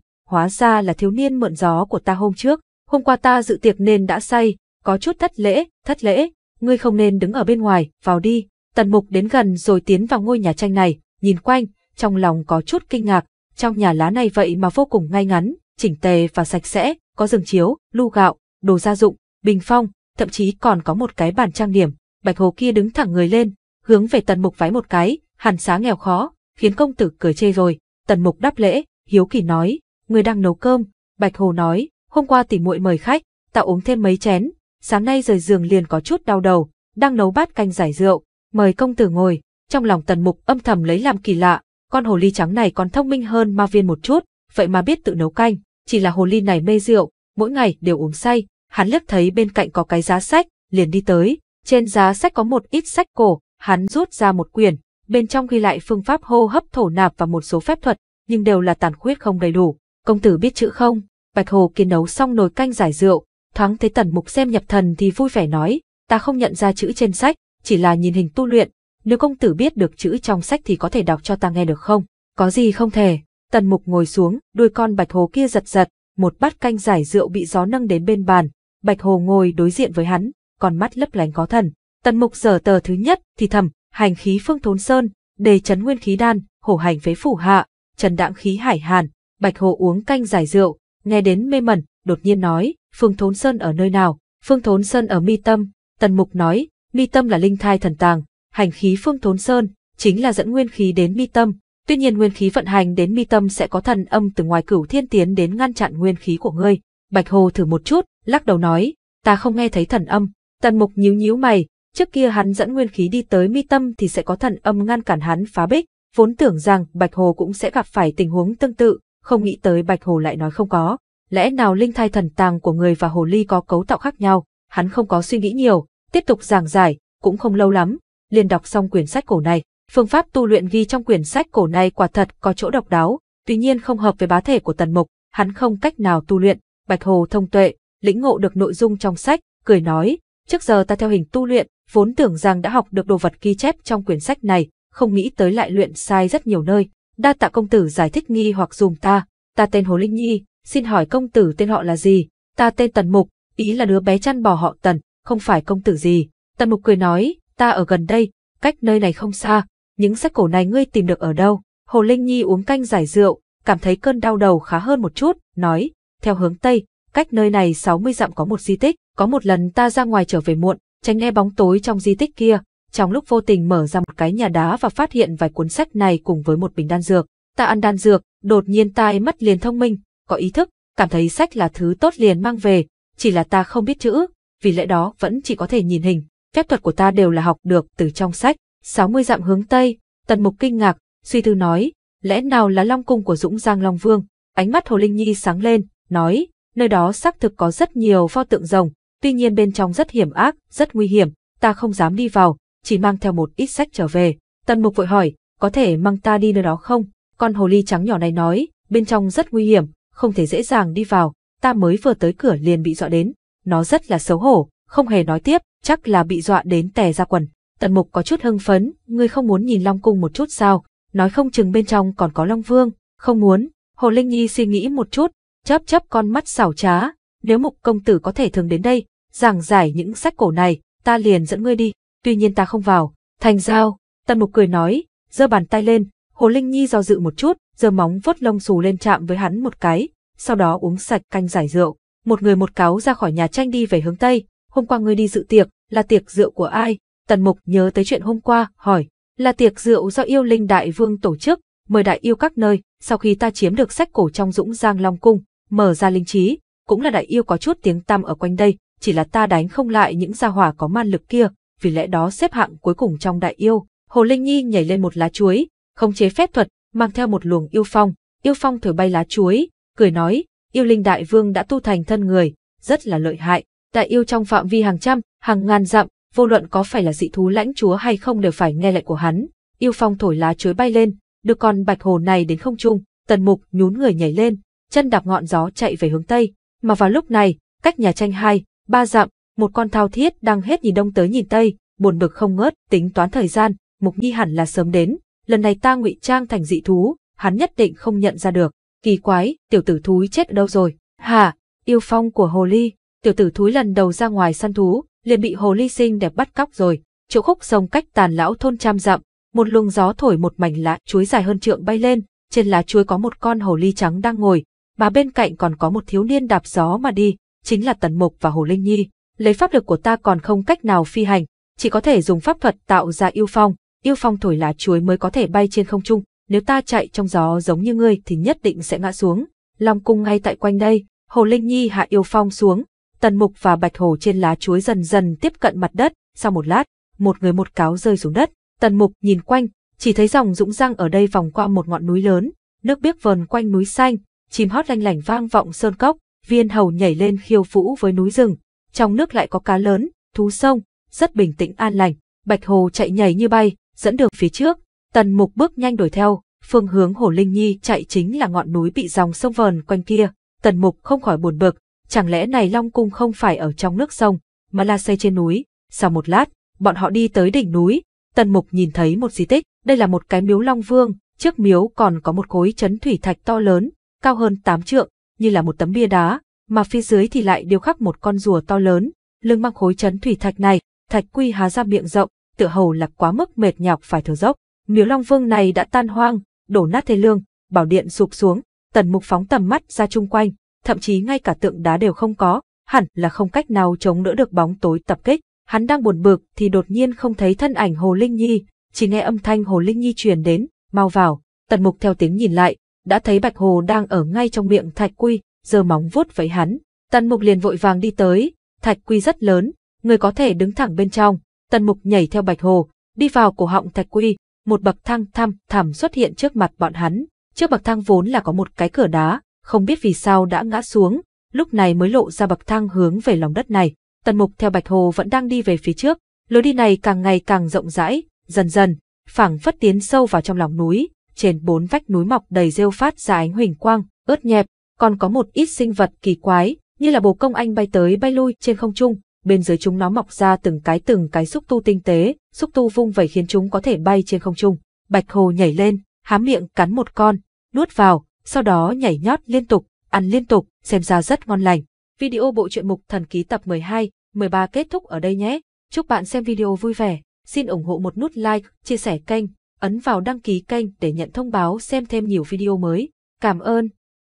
hóa ra là thiếu niên mượn gió của ta hôm trước, hôm qua ta dự tiệc nên đã say, có chút thất lễ, thất lễ, ngươi không nên đứng ở bên ngoài, vào đi. Tần mục đến gần rồi tiến vào ngôi nhà tranh này, nhìn quanh, trong lòng có chút kinh ngạc, trong nhà lá này vậy mà vô cùng ngay ngắn, chỉnh tề và sạch sẽ, có giường chiếu, lu gạo, đồ gia dụng, bình phong, thậm chí còn có một cái bàn trang điểm. Bạch Hồ kia đứng thẳng người lên, hướng về Tần Mục vái một cái, hẳn xá nghèo khó, khiến công tử cười chê rồi. Tần Mục đáp lễ, hiếu kỳ nói, người đang nấu cơm. Bạch Hồ nói, Hôm qua tỉ muội mời khách, tao uống thêm mấy chén, sáng nay rời giường liền có chút đau đầu, đang nấu bát canh giải rượu, mời công tử ngồi, trong lòng tần mục âm thầm lấy làm kỳ lạ, con hồ ly trắng này còn thông minh hơn ma viên một chút, vậy mà biết tự nấu canh, chỉ là hồ ly này mê rượu, mỗi ngày đều uống say, hắn liếc thấy bên cạnh có cái giá sách, liền đi tới, trên giá sách có một ít sách cổ, hắn rút ra một quyển, bên trong ghi lại phương pháp hô hấp thổ nạp và một số phép thuật, nhưng đều là tàn khuyết không đầy đủ, công tử biết chữ không? Bạch Hồ Kiên nấu xong nồi canh giải rượu, thoáng thấy Tần Mục xem nhập thần thì vui vẻ nói, ta không nhận ra chữ trên sách, chỉ là nhìn hình tu luyện, nếu công tử biết được chữ trong sách thì có thể đọc cho ta nghe được không? Có gì không thể? Tần Mục ngồi xuống, đuôi con Bạch Hồ kia giật giật, một bát canh giải rượu bị gió nâng đến bên bàn, Bạch Hồ ngồi đối diện với hắn, còn mắt lấp lánh có thần. Tần Mục giở tờ thứ nhất thì thầm, hành khí phương thốn sơn, đề chấn nguyên khí đan, hổ hành phế phủ hạ, trần đạm khí hải hàn, Bạch Hồ uống canh giải rượu, nghe đến mê mẩn, đột nhiên nói, Phương Thốn Sơn ở nơi nào? Phương Thốn Sơn ở Mi Tâm, Tần Mục nói, Mi Tâm là linh thai thần tàng, hành khí Phương Thốn Sơn, chính là dẫn nguyên khí đến Mi Tâm. Tuy nhiên nguyên khí vận hành đến Mi Tâm sẽ có thần âm từ ngoài cửu thiên tiến đến ngăn chặn nguyên khí của ngươi. Bạch Hồ thử một chút, lắc đầu nói, ta không nghe thấy thần âm. Tần Mục nhíu nhíu mày, trước kia hắn dẫn nguyên khí đi tới Mi Tâm thì sẽ có thần âm ngăn cản hắn phá bích, vốn tưởng rằng Bạch Hồ cũng sẽ gặp phải tình huống tương tự, không nghĩ tới Bạch Hồ lại nói không có. Lẽ nào linh thai thần tàng của người và hồ ly có cấu tạo khác nhau, hắn không có suy nghĩ nhiều, tiếp tục giảng giải, cũng không lâu lắm, liền đọc xong quyển sách cổ này. Phương pháp tu luyện ghi trong quyển sách cổ này quả thật có chỗ độc đáo, tuy nhiên không hợp với bá thể của Tần Mục, hắn không cách nào tu luyện. Bạch Hồ thông tuệ, lĩnh ngộ được nội dung trong sách, cười nói, trước giờ ta theo hình tu luyện, vốn tưởng rằng đã học được đồ vật ghi chép trong quyển sách này, không nghĩ tới lại luyện sai rất nhiều nơi đa tạ công tử giải thích nghi hoặc dùm ta, ta tên Hồ Linh Nhi, xin hỏi công tử tên họ là gì, ta tên Tần Mục, ý là đứa bé chăn bò họ Tần, không phải công tử gì. Tần Mục cười nói, ta ở gần đây, cách nơi này không xa, những sách cổ này ngươi tìm được ở đâu? Hồ Linh Nhi uống canh giải rượu, cảm thấy cơn đau đầu khá hơn một chút, nói, theo hướng Tây, cách nơi này 60 dặm có một di tích, có một lần ta ra ngoài trở về muộn, tránh né bóng tối trong di tích kia, trong lúc vô tình mở ra một cái nhà đá và phát hiện vài cuốn sách này cùng với một bình đan dược. Ta ăn đan dược, đột nhiên tai mất liền thông minh, có ý thức, cảm thấy sách là thứ tốt liền mang về, chỉ là ta không biết chữ, vì lẽ đó vẫn chỉ có thể nhìn hình. Phép thuật của ta đều là học được từ trong sách. 60 dặm hướng Tây, Tần Mục kinh ngạc, suy tư nói, lẽ nào là Long Cung của Dũng Giang Long Vương? Ánh mắt Hồ Linh Nhi sáng lên, nói, nơi đó xác thực có rất nhiều pho tượng rồng, tuy nhiên bên trong rất hiểm ác, rất nguy hiểm, ta không dám đi vào, chỉ mang theo một ít sách trở về. Tần mục vội hỏi, có thể mang ta đi nơi đó không? Con hồ ly trắng nhỏ này nói, bên trong rất nguy hiểm, không thể dễ dàng đi vào, ta mới vừa tới cửa liền bị dọa đến. Nó rất là xấu hổ, không hề nói tiếp, chắc là bị dọa đến tè ra quần. Tần mục có chút hưng phấn, ngươi không muốn nhìn Long Cung một chút sao, nói không chừng bên trong còn có Long Vương, không muốn. Hồ Linh Nhi suy nghĩ một chút, chớp chớp con mắt xảo trá, nếu mục công tử có thể thường đến đây, giảng giải những sách cổ này, ta liền dẫn ngươi đi tuy nhiên ta không vào, thành giao Tần Mục cười nói, giơ bàn tay lên, Hồ Linh Nhi do dự một chút, giơ móng vuốt lông xù lên chạm với hắn một cái, sau đó uống sạch canh giải rượu, một người một cáo ra khỏi nhà tranh đi về hướng Tây, hôm qua ngươi đi dự tiệc, là tiệc rượu của ai? Tần Mục nhớ tới chuyện hôm qua, hỏi, là tiệc rượu do yêu linh đại vương tổ chức, mời đại yêu các nơi, sau khi ta chiếm được sách cổ trong Dũng Giang Long Cung, mở ra linh trí, cũng là đại yêu có chút tiếng tăm ở quanh đây, chỉ là ta đánh không lại những gia hỏa có man lực kia, vì lẽ đó xếp hạng cuối cùng trong đại yêu. Hồ Linh Nhi nhảy lên một lá chuối, khống chế phép thuật, mang theo một luồng yêu phong, yêu phong thổi bay lá chuối, cười nói, yêu linh đại vương đã tu thành thân người, rất là lợi hại, đại yêu trong phạm vi hàng trăm, hàng ngàn dặm, vô luận có phải là dị thú lãnh chúa hay không đều phải nghe lệnh của hắn. Yêu phong thổi lá chuối bay lên, đưa con bạch hồ này đến không trung, tần mục nhún người nhảy lên, chân đạp ngọn gió chạy về hướng tây, mà vào lúc này, cách nhà tranh hai, ba dặm, một con thao thiết đang hết nhìn đông tới nhìn tây, buồn bực không ngớt, tính toán thời gian, Mục Nhi hẳn là sớm đến, lần này ta ngụy trang thành dị thú, hắn nhất định không nhận ra được. Kỳ quái, tiểu tử thúi chết ở đâu rồi? Hả, yêu phong của hồ ly, tiểu tử thúi lần đầu ra ngoài săn thú, liền bị hồ ly xinh đẹp bắt cóc rồi. Chỗ khúc sông cách tàn lão thôn trăm dặm, một luồng gió thổi một mảnh lá chuối dài hơn trượng bay lên, trên lá chuối có một con hồ ly trắng đang ngồi, mà bên cạnh còn có một thiếu niên đạp gió mà đi, chính là Tần Mục và Hồ Linh Nhi lấy pháp lực của ta còn không cách nào phi hành, chỉ có thể dùng pháp thuật tạo ra yêu phong, yêu phong thổi lá chuối mới có thể bay trên không trung, nếu ta chạy trong gió giống như ngươi thì nhất định sẽ ngã xuống. Long cung ngay tại quanh đây, Hồ Linh Nhi hạ yêu phong xuống, Tần Mục và Bạch Hồ trên lá chuối dần dần tiếp cận mặt đất, sau một lát, một người một cáo rơi xuống đất. Tần Mục nhìn quanh, chỉ thấy dòng dũng răng ở đây vòng qua một ngọn núi lớn, nước biếc vờn quanh núi xanh, chim hót lanh lảnh vang vọng sơn cốc, viên hầu nhảy lên khiêu vũ với núi rừng, trong nước lại có cá lớn, thú sông, rất bình tĩnh an lành, bạch hồ chạy nhảy như bay, dẫn đường phía trước, tần mục bước nhanh đuổi theo, phương hướng hồ linh nhi chạy chính là ngọn núi bị dòng sông vờn quanh kia, tần mục không khỏi buồn bực, chẳng lẽ này long cung không phải ở trong nước sông, mà là xây trên núi, sau một lát, bọn họ đi tới đỉnh núi, tần mục nhìn thấy một di tích, đây là một cái miếu long vương, trước miếu còn có một khối chấn thủy thạch to lớn, cao hơn 8 trượng, như là một tấm bia đá, mà phía dưới thì lại điêu khắc một con rùa to lớn, lưng mang khối chấn thủy thạch này, thạch quy há ra miệng rộng, tựa hầu là quá mức mệt nhọc phải thở dốc. Miếu Long Vương này đã tan hoang, đổ nát thê lương, bảo điện sụp xuống, tần mục phóng tầm mắt ra chung quanh, thậm chí ngay cả tượng đá đều không có, hẳn là không cách nào chống đỡ được bóng tối tập kích. Hắn đang buồn bực thì đột nhiên không thấy thân ảnh Hồ Linh Nhi, chỉ nghe âm thanh Hồ Linh Nhi truyền đến, mau vào, tần mục theo tiếng nhìn lại, đã thấy Bạch Hồ đang ở ngay trong miệng thạch quy, giơ móng vuốt với hắn. Tần mục liền vội vàng đi tới, thạch quy rất lớn, người có thể đứng thẳng bên trong. Tần mục nhảy theo bạch hồ, đi vào cổ họng thạch quy, một bậc thang thăm thẳm xuất hiện trước mặt bọn hắn. Trước bậc thang vốn là có một cái cửa đá, không biết vì sao đã ngã xuống, lúc này mới lộ ra bậc thang hướng về lòng đất này. Tần mục theo bạch hồ vẫn đang đi về phía trước, lối đi này càng ngày càng rộng rãi, dần dần, phảng phất tiến sâu vào trong lòng núi, trên bốn vách núi mọc đầy rêu phát ra ánh huỳnh quang, ướt nhẹp, còn có một ít sinh vật kỳ quái, như là bồ công anh bay tới bay lui trên không trung, bên dưới chúng nó mọc ra từng cái từng cái xúc tu tinh tế, xúc tu vung vẩy khiến chúng có thể bay trên không trung. Bạch hồ nhảy lên, há miệng cắn một con, nuốt vào, sau đó nhảy nhót liên tục, ăn liên tục, xem ra rất ngon lành. Video bộ truyện mục thần ký tập 12, 13 kết thúc ở đây nhé. Chúc bạn xem video vui vẻ. Xin ủng hộ một nút like, chia sẻ kênh, ấn vào đăng ký kênh để nhận thông báo xem thêm nhiều video mới. Cảm ơn.